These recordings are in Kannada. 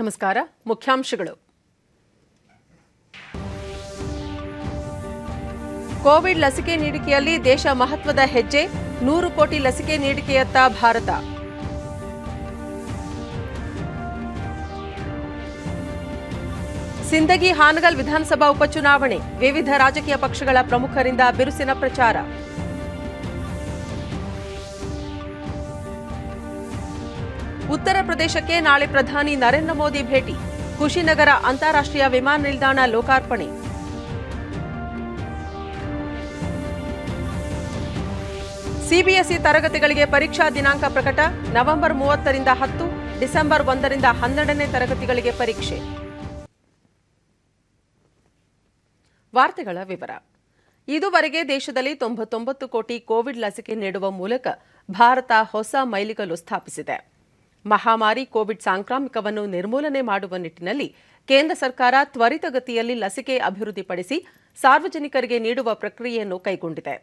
ನಮಸ್ಕಾರ ಮುಖ್ಯಾಂಶಗಳು ಕೋವಿಡ್ ಲಸಿಕೆ ನೀಡಿಕೆಯಲ್ಲಿ ದೇಶ ಮಹತ್ವದ ಹೆಜ್ಜೆ ನೂರು ಕೋಟಿ ಲಸಿಕೆ ನೀಡಿಕೆಯತ್ತ ಭಾರತ ಸಿಂದಗಿ ಹಾನಗಲ್ ವಿಧಾನಸಭಾ ಉಪಚುನಾವಣೆ ವಿವಿಧ ರಾಜಕೀಯ ಪಕ್ಷಗಳ ಪ್ರಮುಖರಿಂದ ಬಿರುಸಿನ ಪ್ರಚಾರ ಉತ್ತರ ಪ್ರದೇಶಕ್ಕೆ ನಾಳೆ ಪ್ರಧಾನಿ ನರೇಂದ್ರ ಮೋದಿ ಭೇಟಿ ಕುಶಿನಗರ ಅಂತಾರಾಷ್ಟ್ರೀಯ ವಿಮಾನ ನಿಲ್ದಾಣ ಲೋಕಾರ್ಪಣೆ ಸಿಬಿಎಸ್ಇ ತರಗತಿಗಳಿಗೆ ಪರೀಕ್ಷಾ ದಿನಾಂಕ ಪ್ರಕಟ ನವೆಂಬರ್ ಮೂವತ್ತರಿಂದ ಹತ್ತು ಡಿಸೆಂಬರ್ ಒಂದರಿಂದ ಹನ್ನೆರಡನೇ ತರಗತಿಗಳಿಗೆ ಪರೀಕ್ಷೆ ವಾರ್ತೆಗಳ ವಿವರ ಇದುವರೆಗೆ ದೇಶದಲ್ಲಿ ತೊಂಬತ್ತೊಂಬತ್ತು ಕೋಟಿ ಕೋವಿಡ್ ಲಸಿಕೆ ನೀಡುವ ಮೂಲಕ ಭಾರತ ಹೊಸ ಮೈಲಿಗಲ್ಲು ಸ್ಥಾಪಿಸಿದೆ ಮಹಾಮಾರಿ ಕೋವಿಡ್ ಸಾಂಕ್ರಾಮಿಕವನ್ನು ನಿರ್ಮೂಲನೆ ಮಾಡುವ ನಿಟ್ಟಿನಲ್ಲಿ ಕೇಂದ್ರ ಸರ್ಕಾರ ತ್ವರಿತಗತಿಯಲ್ಲಿ ಲಸಿಕೆ ಅಭಿವೃದ್ಧಿಪಡಿಸಿ ಸಾರ್ವಜನಿಕರಿಗೆ ನೀಡುವ ಪ್ರಕ್ರಿಯೆಯನ್ನು ಕೈಗೊಂಡಿದೆ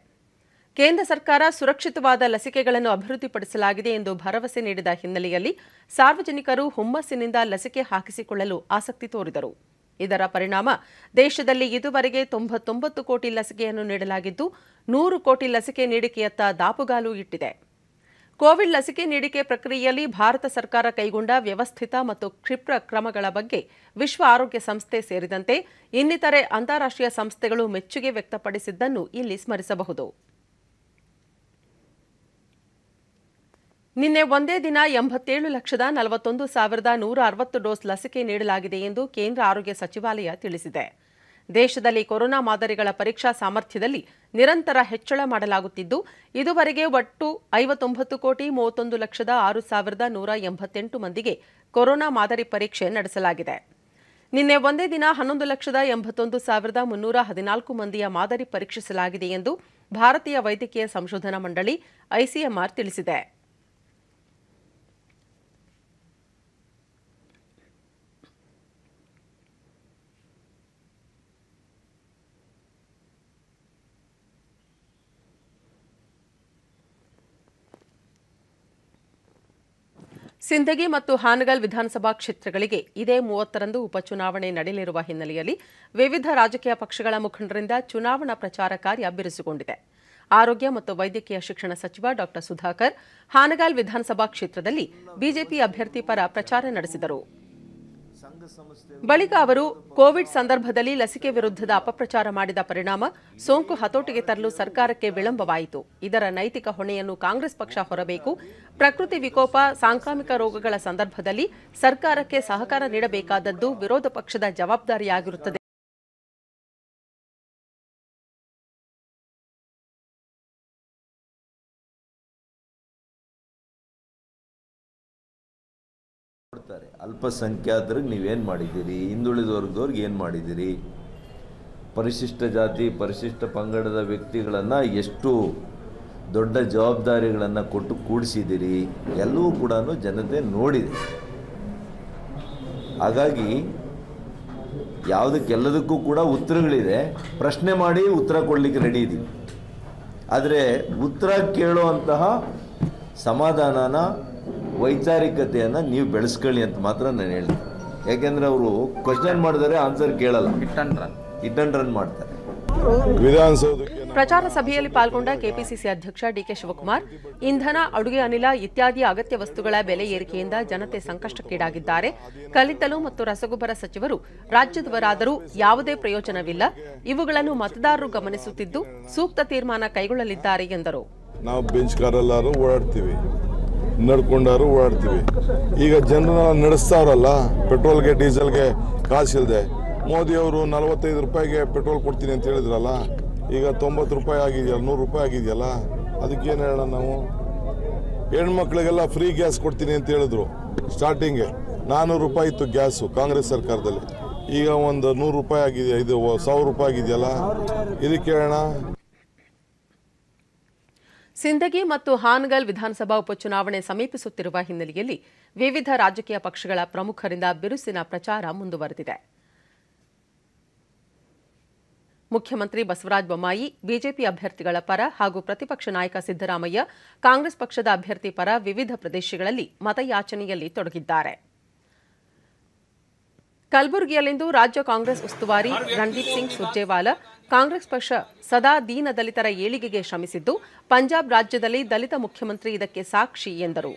ಕೇಂದ್ರ ಸರ್ಕಾರ ಸುರಕ್ಷಿತವಾದ ಲಸಿಕೆಗಳನ್ನು ಅಭಿವೃದ್ಧಿಪಡಿಸಲಾಗಿದೆ ಎಂದು ಭರವಸೆ ನೀಡಿದ ಹಿನ್ನೆಲೆಯಲ್ಲಿ ಸಾರ್ವಜನಿಕರು ಹುಮ್ಮಸ್ಸಿನಿಂದ ಲಸಿಕೆ ಹಾಕಿಸಿಕೊಳ್ಳಲು ಆಸಕ್ತಿ ತೋರಿದರು ಇದರ ಪರಿಣಾಮ ದೇಶದಲ್ಲಿ ಇದುವರೆಗೆ ತೊಂಬತ್ತೊಂಬತ್ತು ಕೋಟಿ ಲಸಿಕೆಯನ್ನು ನೀಡಲಾಗಿದ್ದು ನೂರು ಕೋಟಿ ಲಸಿಕೆ ನೀಡಿಕೆಯತ್ತ ದಾಪುಗಾಲು ಇಟ್ಟಿದೆ ಕೋವಿಡ್ ಲಸಿಕೆ ನೀಡಿಕೆ ಪ್ರಕ್ರಿಯೆಯಲ್ಲಿ ಭಾರತ ಸರ್ಕಾರ ಕೈಗೊಂಡ ವ್ಯವಸ್ಥಿತ ಮತ್ತು ಕ್ಷಿಪ್ರ ಕ್ರಮಗಳ ಬಗ್ಗೆ ವಿಶ್ವ ಆರೋಗ್ಯ ಸಂಸ್ಥೆ ಸೇರಿದಂತೆ ಇನ್ನಿತರೆ ಅಂತಾರಾಷ್ಟ್ರೀಯ ಸಂಸ್ಥೆಗಳು ಮೆಚ್ಚುಗೆ ವ್ಯಕ್ತಪಡಿಸಿದ್ದನ್ನು ಇಲ್ಲಿ ಸ್ಮರಿಸಬಹುದು ನಿನ್ನೆ ಒಂದೇ ದಿನ ಎಂಬತ್ತೇಳು ಲಕ್ಷದ ನಲವತ್ತೊಂದು ಸಾವಿರದ ನೂರ ಅರವತ್ತು ಡೋಸ್ ಲಸಿಕೆ ನೀಡಲಾಗಿದೆ ಎಂದು ಕೇಂದ್ರ ಆರೋಗ್ಯ ಸಚಿವಾಲಯ ತಿಳಿಸಿದೆ ದೇಶದಲ್ಲಿ ಕೊರೋನಾ ಮಾದರಿಗಳ ಪರೀಕ್ಷಾ ಸಾಮರ್ಥ್ಯದಲ್ಲಿ ನಿರಂತರ ಹೆಚ್ಚಳ ಮಾಡಲಾಗುತ್ತಿದ್ದು ಇದುವರೆಗೆ ಒಟ್ಟು ಐವತ್ತೊಂಬತ್ತು ಕೋಟಿ ಮೂವತ್ತೊಂದು ಲಕ್ಷದ ಆರು ಸಾವಿರದ ನೂರ ಎಂಬತ್ತೆಂಟು ಮಂದಿಗೆ ಕೊರೋನಾ ಮಾದರಿ ಪರೀಕ್ಷೆ ನಡೆಸಲಾಗಿದೆ ನಿನ್ನೆ ಒಂದೇ ದಿನ ಹನ್ನೊಂದು ಲಕ್ಷದ ಎಂಬತ್ತೊಂದು ಸಾವಿರದ ಮುನ್ನೂರ ಹದಿನಾಲ್ಕು ಮಂದಿಯ ಮಾದರಿ ಪರೀಕ್ಷಿಸಲಾಗಿದೆ ಎಂದು ಭಾರತೀಯ ವೈದ್ಯಕೀಯ ಸಂಶೋಧನಾ ಮಂಡಳಿ ಐಸಿಎಂಆರ್ ತಿಳಿಸಿದೆ ಸಿಂದಗಿ ಮತ್ತು ಹಾನಗಲ್ ವಿಧಾನಸಭಾ ಕ್ಷೇತ್ರಗಳಿಗೆ ಇದೇ ಮೂವತ್ತರಂದು ಉಪಚುನಾವಣೆ ನಡೆಯಲಿರುವ ಹಿನ್ನೆಲೆಯಲ್ಲಿ ವಿವಿಧ ರಾಜಕೀಯ ಪಕ್ಷಗಳ ಮುಖಂಡರಿಂದ ಚುನಾವಣಾ ಪ್ರಚಾರ ಕಾರ್ಯ ಬಿರುಸುಗೊಂಡಿದೆ ಆರೋಗ್ಯ ಮತ್ತು ವೈದ್ಯಕೀಯ ಶಿಕ್ಷಣ ಸಚಿವ ಡಾ ಸುಧಾಕರ್ ಹಾನಗಾಲ್ ವಿಧಾನಸಭಾ ಕ್ಷೇತ್ರದಲ್ಲಿ ಬಿಜೆಪಿ ಅಭ್ಯರ್ಥಿ ಪರ ಪ್ರಚಾರ ನಡೆಸಿದರು ಬಳಿಕ ಅವರು ಕೋವಿಡ್ ಸಂದರ್ಭದಲ್ಲಿ ಲಸಿಕೆ ವಿರುದ್ಧದ ಅಪಪ್ರಚಾರ ಮಾಡಿದ ಪರಿಣಾಮ ಸೋಂಕು ಹತೋಟಿಗೆ ತರಲು ಸರ್ಕಾರಕ್ಕೆ ವಿಳಂಬವಾಯಿತು ಇದರ ನೈತಿಕ ಹೊಣೆಯನ್ನು ಕಾಂಗ್ರೆಸ್ ಪಕ್ಷ ಹೊರಬೇಕು ಪ್ರಕೃತಿ ವಿಕೋಪ ಸಾಂಕ್ರಾಮಿಕ ರೋಗಗಳ ಸಂದರ್ಭದಲ್ಲಿ ಸರ್ಕಾರಕ್ಕೆ ಸಹಕಾರ ನೀಡಬೇಕಾದದ್ದು ವಿರೋಧ ಪಕ್ಷದ ಜವಾಬ್ದಾರಿಯಾಗಿರುತ್ತದೆ ಅಲ್ಪಸಂಖ್ಯಾತರಿಗೆ ನೀವೇನು ಮಾಡಿದ್ದೀರಿ ಹಿಂದುಳಿದ ವರ್ಗದವ್ರಿಗೆ ಏನು ಮಾಡಿದ್ದೀರಿ ಪರಿಶಿಷ್ಟ ಜಾತಿ ಪರಿಶಿಷ್ಟ ಪಂಗಡದ ವ್ಯಕ್ತಿಗಳನ್ನು ಎಷ್ಟು ದೊಡ್ಡ ಜವಾಬ್ದಾರಿಗಳನ್ನು ಕೊಟ್ಟು ಕೂಡಿಸಿದ್ದೀರಿ ಎಲ್ಲವೂ ಕೂಡ ಜನತೆ ನೋಡಿದೆ ಹಾಗಾಗಿ ಯಾವುದಕ್ಕೆಲ್ಲದಕ್ಕೂ ಕೂಡ ಉತ್ತರಗಳಿದೆ ಪ್ರಶ್ನೆ ಮಾಡಿ ಉತ್ತರ ಕೊಡಲಿಕ್ಕೆ ರೆಡಿ ಇದ್ದೀವಿ ಆದರೆ ಉತ್ತರ ಕೇಳುವಂತಹ ಸಮಾಧಾನನ ವೈಚಾರಿಕತೆಯನ್ನು ನೀವು ಬೆಳೆಸ್ಕೊಳ್ಳಿ ಅಂತ ಮಾತ್ರ ನಾನು ಹೇಳ್ತೀನಿ ಯಾಕೆಂದ್ರೆ ಅವರು ಕ್ವಶನ್ ಮಾಡಿದರೆ ಆನ್ಸರ್ ಕೇಳಲ್ಲ ರನ್ ಮಾಡ್ತಾರೆ ಪ್ರಚಾರ ಸಭೆಯಲ್ಲಿ ಪಾಲ್ಗೊಂಡ ಕೆಪಿಸಿಸಿ ಅಧ್ಯಕ್ಷ ಡಿಕೆ ಶಿವಕುಮಾರ್ ಇಂಧನ ಅಡುಗೆ ಅನಿಲ ಇತ್ಯಾದಿ ಅಗತ್ಯ ವಸ್ತುಗಳ ಬೆಲೆ ಏರಿಕೆಯಿಂದ ಜನತೆ ಸಂಕಷ್ಟಕ್ಕೀಡಾಗಿದ್ದಾರೆ ಕಲಿತಲು ಮತ್ತು ರಸಗೊಬ್ಬರ ಸಚಿವರು ರಾಜ್ಯದವರಾದರೂ ಯಾವುದೇ ಪ್ರಯೋಜನವಿಲ್ಲ ಇವುಗಳನ್ನು ಮತದಾರರು ಗಮನಿಸುತ್ತಿದ್ದು ಸೂಕ್ತ ತೀರ್ಮಾನ ಕೈಗೊಳ್ಳಲಿದ್ದಾರೆ ಎಂದರು ನಾವು ನಡ್ಕೊಂಡಾರು ಓಡಾಡ್ತೀವಿ ಈಗ ಜನರನ್ನ ನಡೆಸ್ತಾವ್ರಲ್ಲ ಪೆಟ್ರೋಲ್ಗೆ ಡೀಸೆಲ್ಗೆ ಮೋದಿ ಮೋದಿಯವರು ನಲವತ್ತೈದು ರೂಪಾಯಿಗೆ ಪೆಟ್ರೋಲ್ ಕೊಡ್ತೀನಿ ಅಂತ ಹೇಳಿದ್ರಲ್ಲ ಈಗ ತೊಂಬತ್ತು ರೂಪಾಯಿ ಆಗಿದೆಯಲ್ಲ ನೂರು ರೂಪಾಯಿ ಆಗಿದೆಯಲ್ಲ ಅದಕ್ಕೇನು ಹೇಳೋಣ ನಾವು ಹೆಣ್ಮಕ್ಳಿಗೆಲ್ಲ ಫ್ರೀ ಗ್ಯಾಸ್ ಕೊಡ್ತೀನಿ ಅಂತ ಹೇಳಿದ್ರು ಸ್ಟಾರ್ಟಿಂಗೆ ನಾನ್ನೂರು ರೂಪಾಯಿ ಇತ್ತು ಗ್ಯಾಸು ಕಾಂಗ್ರೆಸ್ ಸರ್ಕಾರದಲ್ಲಿ ಈಗ ಒಂದು ನೂರು ರೂಪಾಯಿ ಆಗಿದೆ ಇದು ಸಾವಿರ ರೂಪಾಯಿ ಆಗಿದೆಯಲ್ಲ ಇದಕ್ಕೆ ಹೇಳೋಣ ಸಿಂದಗಿ ಮತ್ತು ಹಾನಗಲ್ ವಿಧಾನಸಭಾ ಉಪಚುನಾವಣೆ ಸಮೀಪಿಸುತ್ತಿರುವ ಹಿನ್ನೆಲೆಯಲ್ಲಿ ವಿವಿಧ ರಾಜಕೀಯ ಪಕ್ಷಗಳ ಪ್ರಮುಖರಿಂದ ಬಿರುಸಿನ ಪ್ರಚಾರ ಮುಂದುವರೆದಿದೆ ಮುಖ್ಯಮಂತ್ರಿ ಬಸವರಾಜ ಬೊಮ್ಮಾಯಿ ಬಿಜೆಪಿ ಅಭ್ಯರ್ಥಿಗಳ ಪರ ಹಾಗೂ ಪ್ರತಿಪಕ್ಷ ನಾಯಕ ಸಿದ್ದರಾಮಯ್ಯ ಕಾಂಗ್ರೆಸ್ ಪಕ್ಷದ ಅಭ್ಯರ್ಥಿ ಪರ ವಿವಿಧ ಪ್ರದೇಶಗಳಲ್ಲಿ ಮತಯಾಚನೆಯಲ್ಲಿ ತೊಡಗಿದ್ದಾರೆ ಕಲಬುರಗಿಯಲ್ಲಿಂದು ರಾಜ್ಯ ಕಾಂಗ್ರೆಸ್ ಉಸ್ತುವಾರಿ ರಣದೀಪ್ ಸಿಂಗ್ ಸುರ್ಜೇವಾಲಾ ಕಾಂಗ್ರೆಸ್ ಪಕ್ಷ ಸದಾ ದೀನ ದಲಿತರ ಏಳಿಗೆಗೆ ಶ್ರಮಿಸಿದ್ದು ಪಂಜಾಬ್ ರಾಜ್ಯದಲ್ಲಿ ದಲಿತ ಮುಖ್ಯಮಂತ್ರಿ ಇದಕ್ಕೆ ಸಾಕ್ಷಿ ಎಂದರು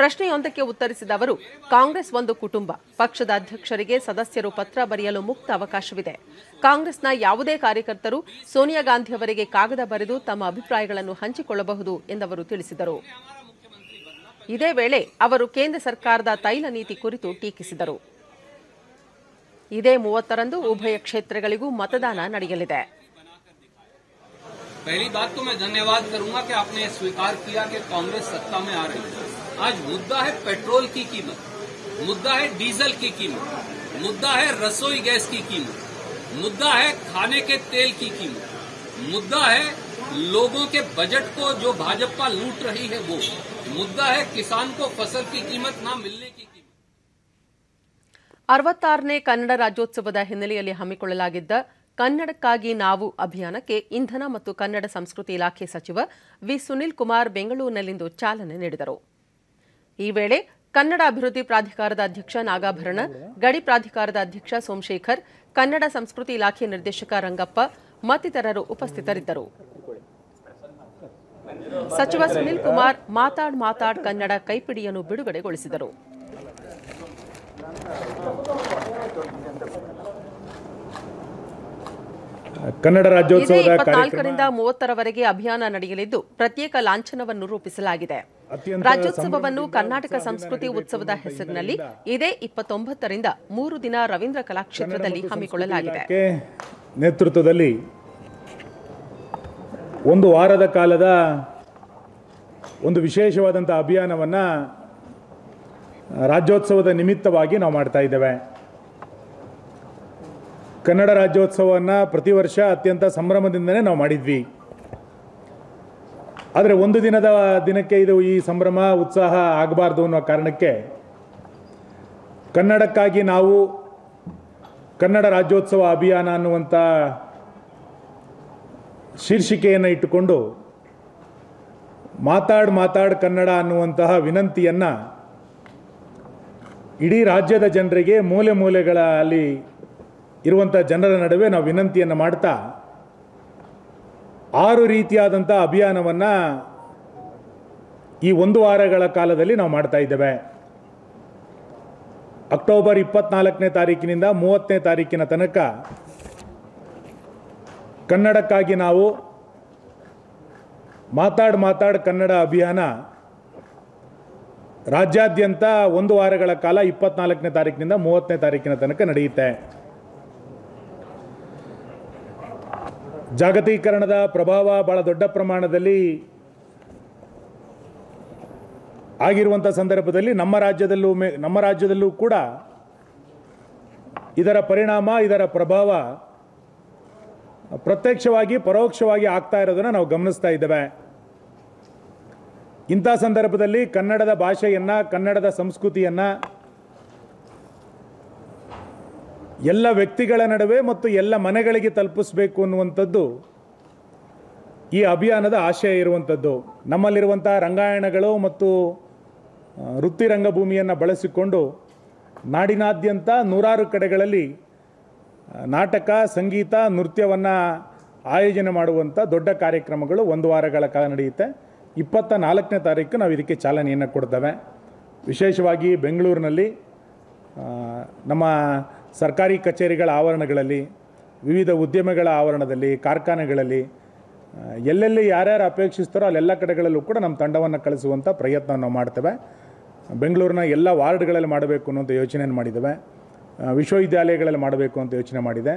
ಪ್ರಶ್ನೆಯೊಂದಕ್ಕೆ ಉತ್ತರಿಸಿದ ಅವರು ಕಾಂಗ್ರೆಸ್ ಒಂದು ಕುಟುಂಬ ಪಕ್ಷದ ಅಧ್ಯಕ್ಷರಿಗೆ ಸದಸ್ಯರು ಪತ್ರ ಬರೆಯಲು ಮುಕ್ತ ಅವಕಾಶವಿದೆ ಕಾಂಗ್ರೆಸ್ನ ಯಾವುದೇ ಕಾರ್ಯಕರ್ತರು ಸೋನಿಯಾ ಅವರಿಗೆ ಕಾಗದ ಬರೆದು ತಮ್ಮ ಅಭಿಪ್ರಾಯಗಳನ್ನು ಹಂಚಿಕೊಳ್ಳಬಹುದು ಎಂದವರು ತಿಳಿಸಿದರು ಇದೇ ವೇಳೆ ಅವರು ಕೇಂದ್ರ ಸರ್ಕಾರದ ತೈಲ ನೀತಿ ಕುರಿತು ಟೀಕಿಸಿದರು ಇದೇ ಮೂವತ್ತರಂದು ಉಭಯ ಕ್ಷೇತ್ರಗಳಿಗೂ ಮತದಾನ ನಡೆಯಲಿದೆ पहली बात तो मैं धन्यवाद करूंगा कि आपने स्वीकार किया कि कांग्रेस सत्ता में आ रही है आज मुद्दा है पेट्रोल की कीमत मुद्दा है डीजल की कीमत मुद्दा है रसोई गैस की कीमत मुद्दा है खाने के तेल की कीमत मुद्दा है लोगों के बजट को जो भाजपा लूट रही है वो मुद्दा है किसान को फसल की कीमत ना मिलने की ಅರವತ್ತಾರನೇ ಕನ್ನಡ ರಾಜ್ಯೋತ್ಸವದ ಹಿನ್ನೆಲೆಯಲ್ಲಿ ಹಮ್ಮಿಕೊಳ್ಳಲಾಗಿದ್ದ ಕನ್ನಡಕ್ಕಾಗಿ ನಾವು ಅಭಿಯಾನಕ್ಕೆ ಇಂಧನ ಮತ್ತು ಕನ್ನಡ ಸಂಸ್ಕೃತಿ ಇಲಾಖೆ ಸಚಿವ ವಿ ಸುನಿಲ್ ಕುಮಾರ್ ಬೆಂಗಳೂರಿನಲ್ಲಿಂದು ಚಾಲನೆ ನೀಡಿದರು ಈ ವೇಳೆ ಕನ್ನಡ ಅಭಿವೃದ್ಧಿ ಪ್ರಾಧಿಕಾರದ ಅಧ್ಯಕ್ಷ ನಾಗಾಭರಣ ಗಡಿ ಪ್ರಾಧಿಕಾರದ ಅಧ್ಯಕ್ಷ ಸೋಮಶೇಖರ್ ಕನ್ನಡ ಸಂಸ್ಕೃತಿ ಇಲಾಖೆ ನಿರ್ದೇಶಕ ರಂಗಪ್ಪ ಮತ್ತಿತರರು ಉಪಸ್ಥಿತರಿದ್ದರು ಸಚಿವ ಸುನಿಲ್ ಕುಮಾರ್ ಮಾತಾಡ್ ಮಾತಾಡ್ ಕನ್ನಡ ಕೈಪಿಡಿಯನ್ನು ಬಿಡುಗಡೆಗೊಳಿಸಿದರು ಕನ್ನಡ ರಾಜ್ಯೋತ್ಸವದ ಕಾರ್ಯಕ್ರಮದಿಂದ ಮೂವತ್ತರವರೆಗೆ ಅಭಿಯಾನ ನಡೆಯಲಿದ್ದು ಪ್ರತ್ಯೇಕ ಲಾಂಛನವನ್ನು ರೂಪಿಸಲಾಗಿದೆ ರಾಜ್ಯೋತ್ಸವವನ್ನು ಕರ್ನಾಟಕ ಸಂಸ್ಕೃತಿ ಉತ್ಸವದ ಹೆಸರಿನಲ್ಲಿ ಇದೇ ಇಪ್ಪತ್ತೊಂಬತ್ತರಿಂದ ಮೂರು ದಿನ ರವೀಂದ್ರ ಕಲಾಕ್ಷೇತ್ರದಲ್ಲಿ ಹಮ್ಮಿಕೊಳ್ಳಲಾಗಿದೆ ನೇತೃತ್ವದಲ್ಲಿ ಒಂದು ವಾರದ ಕಾಲದ ಒಂದು ವಿಶೇಷವಾದಂತಹ ಅಭಿಯಾನವನ್ನು ರಾಜ್ಯೋತ್ಸವದ ನಿಮಿತ್ತವಾಗಿ ನಾವು ಮಾಡ್ತಾ ಇದ್ದೇವೆ ಕನ್ನಡ ರಾಜ್ಯೋತ್ಸವವನ್ನು ಪ್ರತಿ ವರ್ಷ ಅತ್ಯಂತ ಸಂಭ್ರಮದಿಂದಲೇ ನಾವು ಮಾಡಿದ್ವಿ ಆದರೆ ಒಂದು ದಿನದ ದಿನಕ್ಕೆ ಇದು ಈ ಸಂಭ್ರಮ ಉತ್ಸಾಹ ಆಗಬಾರ್ದು ಅನ್ನೋ ಕಾರಣಕ್ಕೆ ಕನ್ನಡಕ್ಕಾಗಿ ನಾವು ಕನ್ನಡ ರಾಜ್ಯೋತ್ಸವ ಅಭಿಯಾನ ಅನ್ನುವಂಥ ಶೀರ್ಷಿಕೆಯನ್ನು ಇಟ್ಟುಕೊಂಡು ಮಾತಾಡ್ ಮಾತಾಡ್ ಕನ್ನಡ ಅನ್ನುವಂತಹ ವಿನಂತಿಯನ್ನು ಇಡೀ ರಾಜ್ಯದ ಜನರಿಗೆ ಮೂಲೆ ಮೂಲೆಗಳ ಅಲ್ಲಿ ಇರುವಂಥ ಜನರ ನಡುವೆ ನಾವು ವಿನಂತಿಯನ್ನು ಮಾಡ್ತಾ ಆರು ರೀತಿಯಾದಂಥ ಅಭಿಯಾನವನ್ನು ಈ ಒಂದು ವಾರಗಳ ಕಾಲದಲ್ಲಿ ನಾವು ಮಾಡ್ತಾ ಇದ್ದೇವೆ ಅಕ್ಟೋಬರ್ ಇಪ್ಪತ್ನಾಲ್ಕನೇ ತಾರೀಕಿನಿಂದ ಮೂವತ್ತನೇ ತಾರೀಕಿನ ತನಕ ಕನ್ನಡಕ್ಕಾಗಿ ನಾವು ಮಾತಾಡ್ ಮಾತಾಡ್ ಕನ್ನಡ ಅಭಿಯಾನ ರಾಜ್ಯಾದ್ಯಂತ ಒಂದು ವಾರಗಳ ಕಾಲ ಇಪ್ಪತ್ನಾಲ್ಕನೇ ತಾರೀಕಿನಿಂದ ಮೂವತ್ತನೇ ತಾರೀಕಿನ ತನಕ ನಡೆಯುತ್ತೆ ಜಾಗತೀಕರಣದ ಪ್ರಭಾವ ಬಹಳ ದೊಡ್ಡ ಪ್ರಮಾಣದಲ್ಲಿ ಆಗಿರುವಂಥ ಸಂದರ್ಭದಲ್ಲಿ ನಮ್ಮ ರಾಜ್ಯದಲ್ಲೂ ಮೇ ನಮ್ಮ ರಾಜ್ಯದಲ್ಲೂ ಕೂಡ ಇದರ ಪರಿಣಾಮ ಇದರ ಪ್ರಭಾವ ಪ್ರತ್ಯಕ್ಷವಾಗಿ ಪರೋಕ್ಷವಾಗಿ ಆಗ್ತಾ ಇರೋದನ್ನು ನಾವು ಗಮನಿಸ್ತಾ ಇದ್ದೇವೆ ಇಂಥ ಸಂದರ್ಭದಲ್ಲಿ ಕನ್ನಡದ ಭಾಷೆಯನ್ನು ಕನ್ನಡದ ಸಂಸ್ಕೃತಿಯನ್ನು ಎಲ್ಲ ವ್ಯಕ್ತಿಗಳ ನಡುವೆ ಮತ್ತು ಎಲ್ಲ ಮನೆಗಳಿಗೆ ತಲುಪಿಸಬೇಕು ಅನ್ನುವಂಥದ್ದು ಈ ಅಭಿಯಾನದ ಆಶಯ ಇರುವಂಥದ್ದು ನಮ್ಮಲ್ಲಿರುವಂಥ ರಂಗಾಯಣಗಳು ಮತ್ತು ವೃತ್ತಿ ರಂಗಭೂಮಿಯನ್ನು ಬಳಸಿಕೊಂಡು ನಾಡಿನಾದ್ಯಂತ ನೂರಾರು ಕಡೆಗಳಲ್ಲಿ ನಾಟಕ ಸಂಗೀತ ನೃತ್ಯವನ್ನು ಆಯೋಜನೆ ಮಾಡುವಂಥ ದೊಡ್ಡ ಕಾರ್ಯಕ್ರಮಗಳು ಒಂದು ವಾರಗಳ ಕಾಲ ನಡೆಯುತ್ತೆ ಇಪ್ಪತ್ತ ನಾಲ್ಕನೇ ತಾರೀಕು ನಾವು ಇದಕ್ಕೆ ಚಾಲನೆಯನ್ನು ಕೊಡ್ತೇವೆ ವಿಶೇಷವಾಗಿ ಬೆಂಗಳೂರಿನಲ್ಲಿ ನಮ್ಮ ಸರ್ಕಾರಿ ಕಚೇರಿಗಳ ಆವರಣಗಳಲ್ಲಿ ವಿವಿಧ ಉದ್ಯಮಗಳ ಆವರಣದಲ್ಲಿ ಕಾರ್ಖಾನೆಗಳಲ್ಲಿ ಎಲ್ಲೆಲ್ಲಿ ಯಾರ್ಯಾರು ಅಪೇಕ್ಷಿಸ್ತಾರೋ ಅಲ್ಲೆಲ್ಲ ಕಡೆಗಳಲ್ಲೂ ಕೂಡ ನಮ್ಮ ತಂಡವನ್ನು ಕಳಿಸುವಂಥ ಪ್ರಯತ್ನ ನಾವು ಮಾಡ್ತೇವೆ ಬೆಂಗಳೂರಿನ ಎಲ್ಲ ವಾರ್ಡ್ಗಳಲ್ಲಿ ಮಾಡಬೇಕು ಅನ್ನೋಂಥ ಯೋಚನೆಯನ್ನು ಮಾಡಿದ್ದೇವೆ ವಿಶ್ವವಿದ್ಯಾಲಯಗಳಲ್ಲಿ ಮಾಡಬೇಕು ಅಂತ ಯೋಚನೆ ಮಾಡಿದೆ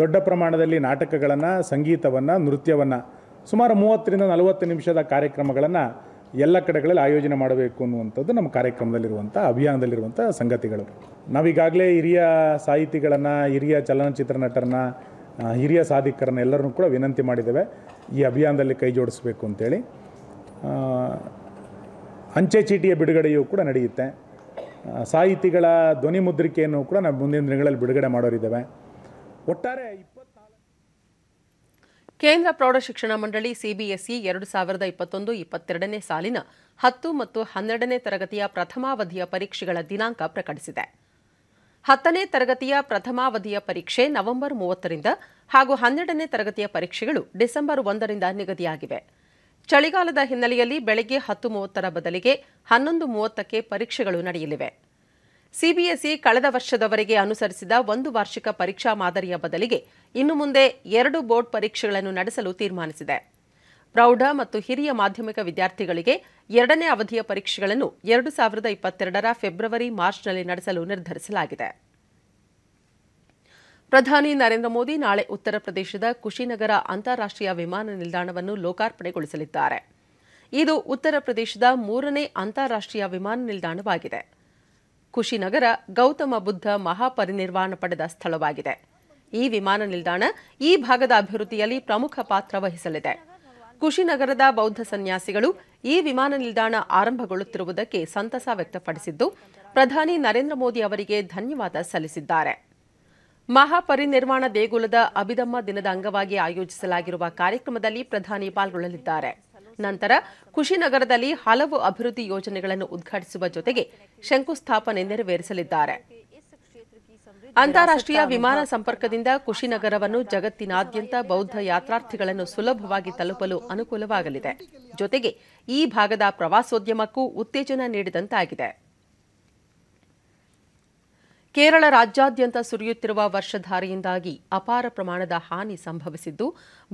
ದೊಡ್ಡ ಪ್ರಮಾಣದಲ್ಲಿ ನಾಟಕಗಳನ್ನು ಸಂಗೀತವನ್ನು ನೃತ್ಯವನ್ನು ಸುಮಾರು ಮೂವತ್ತರಿಂದ ನಲವತ್ತು ನಿಮಿಷದ ಕಾರ್ಯಕ್ರಮಗಳನ್ನು ಎಲ್ಲ ಕಡೆಗಳಲ್ಲಿ ಆಯೋಜನೆ ಮಾಡಬೇಕು ಅನ್ನುವಂಥದ್ದು ನಮ್ಮ ಕಾರ್ಯಕ್ರಮದಲ್ಲಿರುವಂಥ ಅಭಿಯಾನದಲ್ಲಿರುವಂಥ ಸಂಗತಿಗಳು ನಾವೀಗಾಗಲೇ ಹಿರಿಯ ಸಾಹಿತಿಗಳನ್ನು ಹಿರಿಯ ಚಲನಚಿತ್ರ ನಟರನ್ನ ಹಿರಿಯ ಸಾಧಿಕರನ್ನ ಎಲ್ಲರನ್ನೂ ಕೂಡ ವಿನಂತಿ ಮಾಡಿದ್ದೇವೆ ಈ ಅಭಿಯಾನದಲ್ಲಿ ಕೈ ಜೋಡಿಸಬೇಕು ಅಂತೇಳಿ ಅಂಚೆ ಚೀಟಿಯ ಬಿಡುಗಡೆಯೂ ಕೂಡ ನಡೆಯುತ್ತೆ ಸಾಹಿತಿಗಳ ಧ್ವನಿ ಮುದ್ರಿಕೆಯನ್ನು ಕೂಡ ನಾವು ಮುಂದಿನ ದಿನಗಳಲ್ಲಿ ಬಿಡುಗಡೆ ಮಾಡೋರಿದ್ದೇವೆ ಒಟ್ಟಾರೆ ಕೇಂದ್ರ ಪ್ರೌಢಶಿಕ್ಷಣ ಮಂಡಳಿ ಸಿಬಿಎಸ್ಇ ಎರಡು ಸಾವಿರದ ಇಪ್ಪತ್ತೊಂದು ಇಪ್ಪತ್ತೆರಡನೇ ಸಾಲಿನ ಹತ್ತು ಮತ್ತು ಹನ್ನೆರಡನೇ ತರಗತಿಯ ಪ್ರಥಮಾವಧಿಯ ಪರೀಕ್ಷೆಗಳ ದಿನಾಂಕ ಪ್ರಕಟಿಸಿದೆ ಹತ್ತನೇ ತರಗತಿಯ ಪ್ರಥಮಾವಧಿಯ ಪರೀಕ್ಷೆ ನವೆಂಬರ್ ಮೂವತ್ತರಿಂದ ಹಾಗೂ ಹನ್ನೆರಡನೇ ತರಗತಿಯ ಪರೀಕ್ಷೆಗಳು ಡಿಸೆಂಬರ್ ಒಂದರಿಂದ ನಿಗದಿಯಾಗಿವೆ ಚಳಿಗಾಲದ ಹಿನ್ನೆಲೆಯಲ್ಲಿ ಬೆಳಗ್ಗೆ ಹತ್ತು ಮೂವತ್ತರ ಬದಲಿಗೆ ಹನ್ನೊಂದು ಮೂವತ್ತಕ್ಕೆ ಪರೀಕ್ಷೆಗಳು ನಡೆಯಲಿವೆ ಸಿಬಿಎಸ್ಇ ಕಳೆದ ವರ್ಷದವರೆಗೆ ಅನುಸರಿಸಿದ ಒಂದು ವಾರ್ಷಿಕ ಪರೀಕ್ಷಾ ಮಾದರಿಯ ಬದಲಿಗೆ ಇನ್ನು ಮುಂದೆ ಎರಡು ಬೋರ್ಡ್ ಪರೀಕ್ಷೆಗಳನ್ನು ನಡೆಸಲು ತೀರ್ಮಾನಿಸಿದೆ ಪ್ರೌಢ ಮತ್ತು ಹಿರಿಯ ಮಾಧ್ಯಮಿಕ ವಿದ್ಯಾರ್ಥಿಗಳಿಗೆ ಎರಡನೇ ಅವಧಿಯ ಪರೀಕ್ಷೆಗಳನ್ನು ಎರಡು ಸಾವಿರದ ಇಪ್ಪತ್ತೆರಡರ ಫೆಬ್ರವರಿ ಮಾರ್ಚ್ನಲ್ಲಿ ನಡೆಸಲು ನಿರ್ಧರಿಸಲಾಗಿದೆ ಪ್ರಧಾನಿ ನರೇಂದ್ರ ಮೋದಿ ನಾಳೆ ಉತ್ತರ ಪ್ರದೇಶದ ಕುಶಿನಗರ ಅಂತಾರಾಷ್ಟೀಯ ವಿಮಾನ ನಿಲ್ದಾಣವನ್ನು ಲೋಕಾರ್ಪಣೆಗೊಳಿಸಲಿದ್ದಾರೆ ಇದು ಉತ್ತರ ಪ್ರದೇಶದ ಮೂರನೇ ಅಂತಾರಾಷ್ಟೀಯ ವಿಮಾನ ನಿಲ್ದಾಣವಾಗಿದೆ ಕುಶಿನಗರ ಗೌತಮ ಬುದ್ಧ ಮಹಾಪರಿನಿರ್ವಾಣ ಪಡೆದ ಸ್ಥಳವಾಗಿದೆ ಈ ವಿಮಾನ ನಿಲ್ದಾಣ ಈ ಭಾಗದ ಅಭಿವೃದ್ಧಿಯಲ್ಲಿ ಪ್ರಮುಖ ಪಾತ್ರ ವಹಿಸಲಿದೆ ಕುಶಿನಗರದ ಬೌದ್ಧ ಸನ್ಯಾಸಿಗಳು ಈ ವಿಮಾನ ನಿಲ್ದಾಣ ಆರಂಭಗೊಳ್ಳುತ್ತಿರುವುದಕ್ಕೆ ಸಂತಸ ವ್ಯಕ್ತಪಡಿಸಿದ್ದು ಪ್ರಧಾನಿ ನರೇಂದ್ರ ಮೋದಿ ಅವರಿಗೆ ಧನ್ಯವಾದ ಸಲ್ಲಿಸಿದ್ದಾರೆ ಮಹಾಪರಿನಿರ್ವಾಣ ದೇಗುಲದ ಅಭಿದಮ್ಮ ದಿನದ ಅಂಗವಾಗಿ ಆಯೋಜಿಸಲಾಗಿರುವ ಕಾರ್ಯಕ್ರಮದಲ್ಲಿ ಪ್ರಧಾನಿ ಪಾಲ್ಗೊಳ್ಳಲಿದ್ದಾರೆ ನಂತರ ಕುಶಿನಗರದಲ್ಲಿ ಹಲವು ಅಭಿವೃದ್ಧಿ ಯೋಜನೆಗಳನ್ನು ಉದ್ಘಾಟಿಸುವ ಜೊತೆಗೆ ಶಂಕುಸ್ಥಾಪನೆ ನೆರವೇರಿಸಲಿದ್ದಾರೆ ಅಂತಾರಾಷ್ಟ್ರೀಯ ವಿಮಾನ ಸಂಪರ್ಕದಿಂದ ಕುಶಿನಗರವನ್ನು ಜಗತ್ತಿನಾದ್ಯಂತ ಬೌದ್ಧ ಯಾತ್ರಾರ್ಥಿಗಳನ್ನು ಸುಲಭವಾಗಿ ತಲುಪಲು ಅನುಕೂಲವಾಗಲಿದೆ ಜೊತೆಗೆ ಈ ಭಾಗದ ಪ್ರವಾಸೋದ್ಯಮಕ್ಕೂ ಉತ್ತೇಜನ ನೀಡಿದಂತಾಗಿದೆ ಕೇರಳ ರಾಜ್ಯಾದ್ಯಂತ ಸುರಿಯುತ್ತಿರುವ ವರ್ಷಧಾರೆಯಿಂದಾಗಿ ಅಪಾರ ಪ್ರಮಾಣದ ಹಾನಿ ಸಂಭವಿಸಿದ್ದು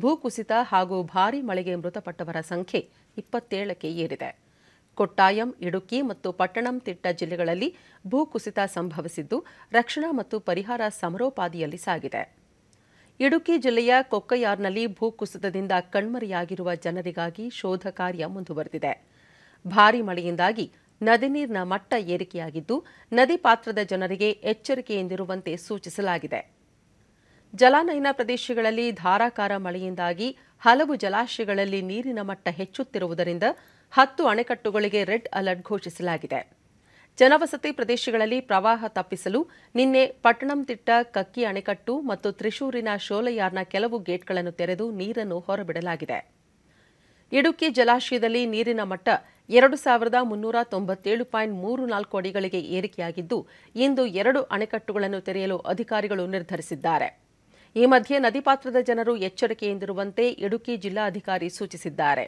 ಭೂಕುಸಿತ ಹಾಗೂ ಭಾರೀ ಮಳೆಗೆ ಮೃತಪಟ್ಟವರ ಸಂಖ್ಯೆ ಇಪ್ಪತ್ತೇಳಕ್ಕೆ ಏರಿದೆ ಕೊಟ್ಟಾಯಂ ಇಡುಕಿ ಮತ್ತು ಪಟ್ಟಣಂ ತಿಟ್ಟ ಜಿಲ್ಲೆಗಳಲ್ಲಿ ಭೂಕುಸಿತ ಸಂಭವಿಸಿದ್ದು ರಕ್ಷಣಾ ಮತ್ತು ಪರಿಹಾರ ಸಮರೋಪಾದಿಯಲ್ಲಿ ಸಾಗಿದೆ ಇಡುಕಿ ಜಿಲ್ಲೆಯ ಕೊಕ್ಕಯಾರ್ನಲ್ಲಿ ಭೂಕುಸಿತದಿಂದ ಕಣ್ಮರೆಯಾಗಿರುವ ಜನರಿಗಾಗಿ ಶೋಧ ಕಾರ್ಯ ಮುಂದುವರೆದಿದೆ ಭಾರೀ ಮಳೆಯಿಂದಾಗಿ ನದಿ ನೀರಿನ ಮಟ್ಟ ಏರಿಕೆಯಾಗಿದ್ದು ನದಿ ಪಾತ್ರದ ಜನರಿಗೆ ಎಚ್ಚರಿಕೆಯಿಂದಿರುವಂತೆ ಸೂಚಿಸಲಾಗಿದೆ ಜಲಾನಯನ ಪ್ರದೇಶಗಳಲ್ಲಿ ಧಾರಾಕಾರ ಮಳೆಯಿಂದಾಗಿ ಹಲವು ಜಲಾಶಯಗಳಲ್ಲಿ ನೀರಿನ ಮಟ್ಟ ಹೆಚ್ಚುತ್ತಿರುವುದರಿಂದ ಹತ್ತು ಅಣೆಕಟ್ಟುಗಳಿಗೆ ರೆಡ್ ಅಲರ್ಟ್ ಘೋಷಿಸಲಾಗಿದೆ ಜನವಸತಿ ಪ್ರದೇಶಗಳಲ್ಲಿ ಪ್ರವಾಹ ತಪ್ಪಿಸಲು ನಿನ್ನೆ ಪಟ್ಟಣಂತಿಟ್ಟ ಕಕ್ಕಿ ಅಣೆಕಟ್ಟು ಮತ್ತು ತ್ರಿಶೂರಿನ ಶೋಲಯಾರ್ನ ಕೆಲವು ಗೇಟ್ಗಳನ್ನು ತೆರೆದು ನೀರನ್ನು ಹೊರಬಿಡಲಾಗಿದೆ ಇಡುಕ್ಕಿ ಜಲಾಶಯದಲ್ಲಿ ನೀರಿನ ಮಟ್ಟ ಎರಡು ಸಾವಿರದ ಮುನ್ನೂರ ತೊಂಬತ್ತೇಳು ಪಾಯಿಂಟ್ ಮೂರು ನಾಲ್ಕು ಅಡಿಗಳಿಗೆ ಏರಿಕೆಯಾಗಿದ್ದು ಇಂದು ಎರಡು ಅಣೆಕಟ್ಟುಗಳನ್ನು ತೆರೆಯಲು ಅಧಿಕಾರಿಗಳು ನಿರ್ಧರಿಸಿದ್ದಾರೆ ಈ ಮಧ್ಯೆ ನದಿಪಾತ್ರದ ಜನರು ಎಚ್ಚರಿಕೆಯಿಂದಿರುವಂತೆ ಇಡುಕಿ ಜಿಲ್ಲಾಧಿಕಾರಿ ಸೂಚಿಸಿದ್ದಾರೆ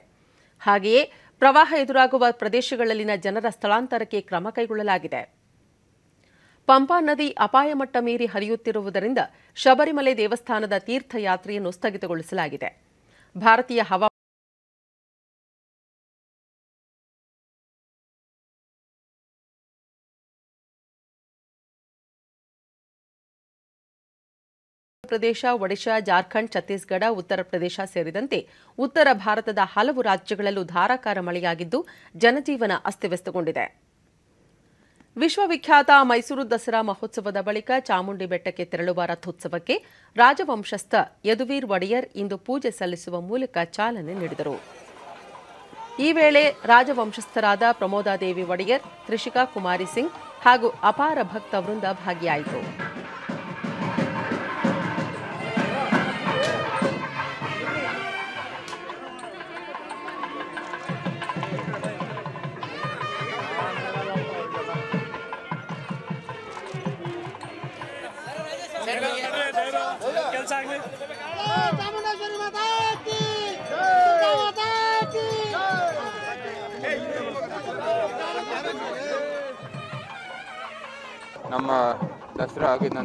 ಹಾಗೆಯೇ ಪ್ರವಾಹ ಎದುರಾಗುವ ಪ್ರದೇಶಗಳಲ್ಲಿನ ಜನರ ಸ್ಥಳಾಂತರಕ್ಕೆ ಕ್ರಮ ಕೈಗೊಳ್ಳಲಾಗಿದೆ ಪಂಪಾ ನದಿ ಅಪಾಯ ಮಟ್ಟ ಮೀರಿ ಹರಿಯುತ್ತಿರುವುದರಿಂದ ಶಬರಿಮಲೆ ದೇವಸ್ಥಾನದ ತೀರ್ಥಯಾತ್ರೆಯನ್ನು ಸ್ಥಗಿತಗೊಳಿಸಲಾಗಿದೆ ಭಾರತೀಯ ಹವಾಮಾನ ಪ್ರದೇಶ ಒಡಿಶಾ ಜಾರ್ಖಂಡ್ ಛತ್ತೀಸ್ಗಢ ಉತ್ತರ ಪ್ರದೇಶ ಸೇರಿದಂತೆ ಉತ್ತರ ಭಾರತದ ಹಲವು ರಾಜ್ಯಗಳಲ್ಲೂ ಧಾರಾಕಾರ ಮಳೆಯಾಗಿದ್ದು ಜನಜೀವನ ಅಸ್ತವ್ಯಸ್ತಗೊಂಡಿದೆ ವಿಶ್ವವಿಖ್ಯಾತ ಮೈಸೂರು ದಸರಾ ಮಹೋತ್ಸವದ ಬಳಿಕ ಚಾಮುಂಡಿ ಬೆಟ್ಟಕ್ಕೆ ತೆರಳುವ ರಥೋತ್ಸವಕ್ಕೆ ರಾಜವಂಶಸ್ಥ ಯದುವೀರ್ ಒಡೆಯರ್ ಇಂದು ಪೂಜೆ ಸಲ್ಲಿಸುವ ಮೂಲಕ ಚಾಲನೆ ನೀಡಿದರು ಈ ವೇಳೆ ರಾಜವಂಶಸ್ಥರಾದ ಪ್ರಮೋದಾದೇವಿ ಒಡೆಯರ್ ತ್ರಿಷಿಕಾ ಕುಮಾರಿ ಸಿಂಗ್ ಹಾಗೂ ಅಪಾರ ಭಕ್ತ ವೃಂದ ಭಾಗಿಯಾಯಿತು ನಮ್ಮ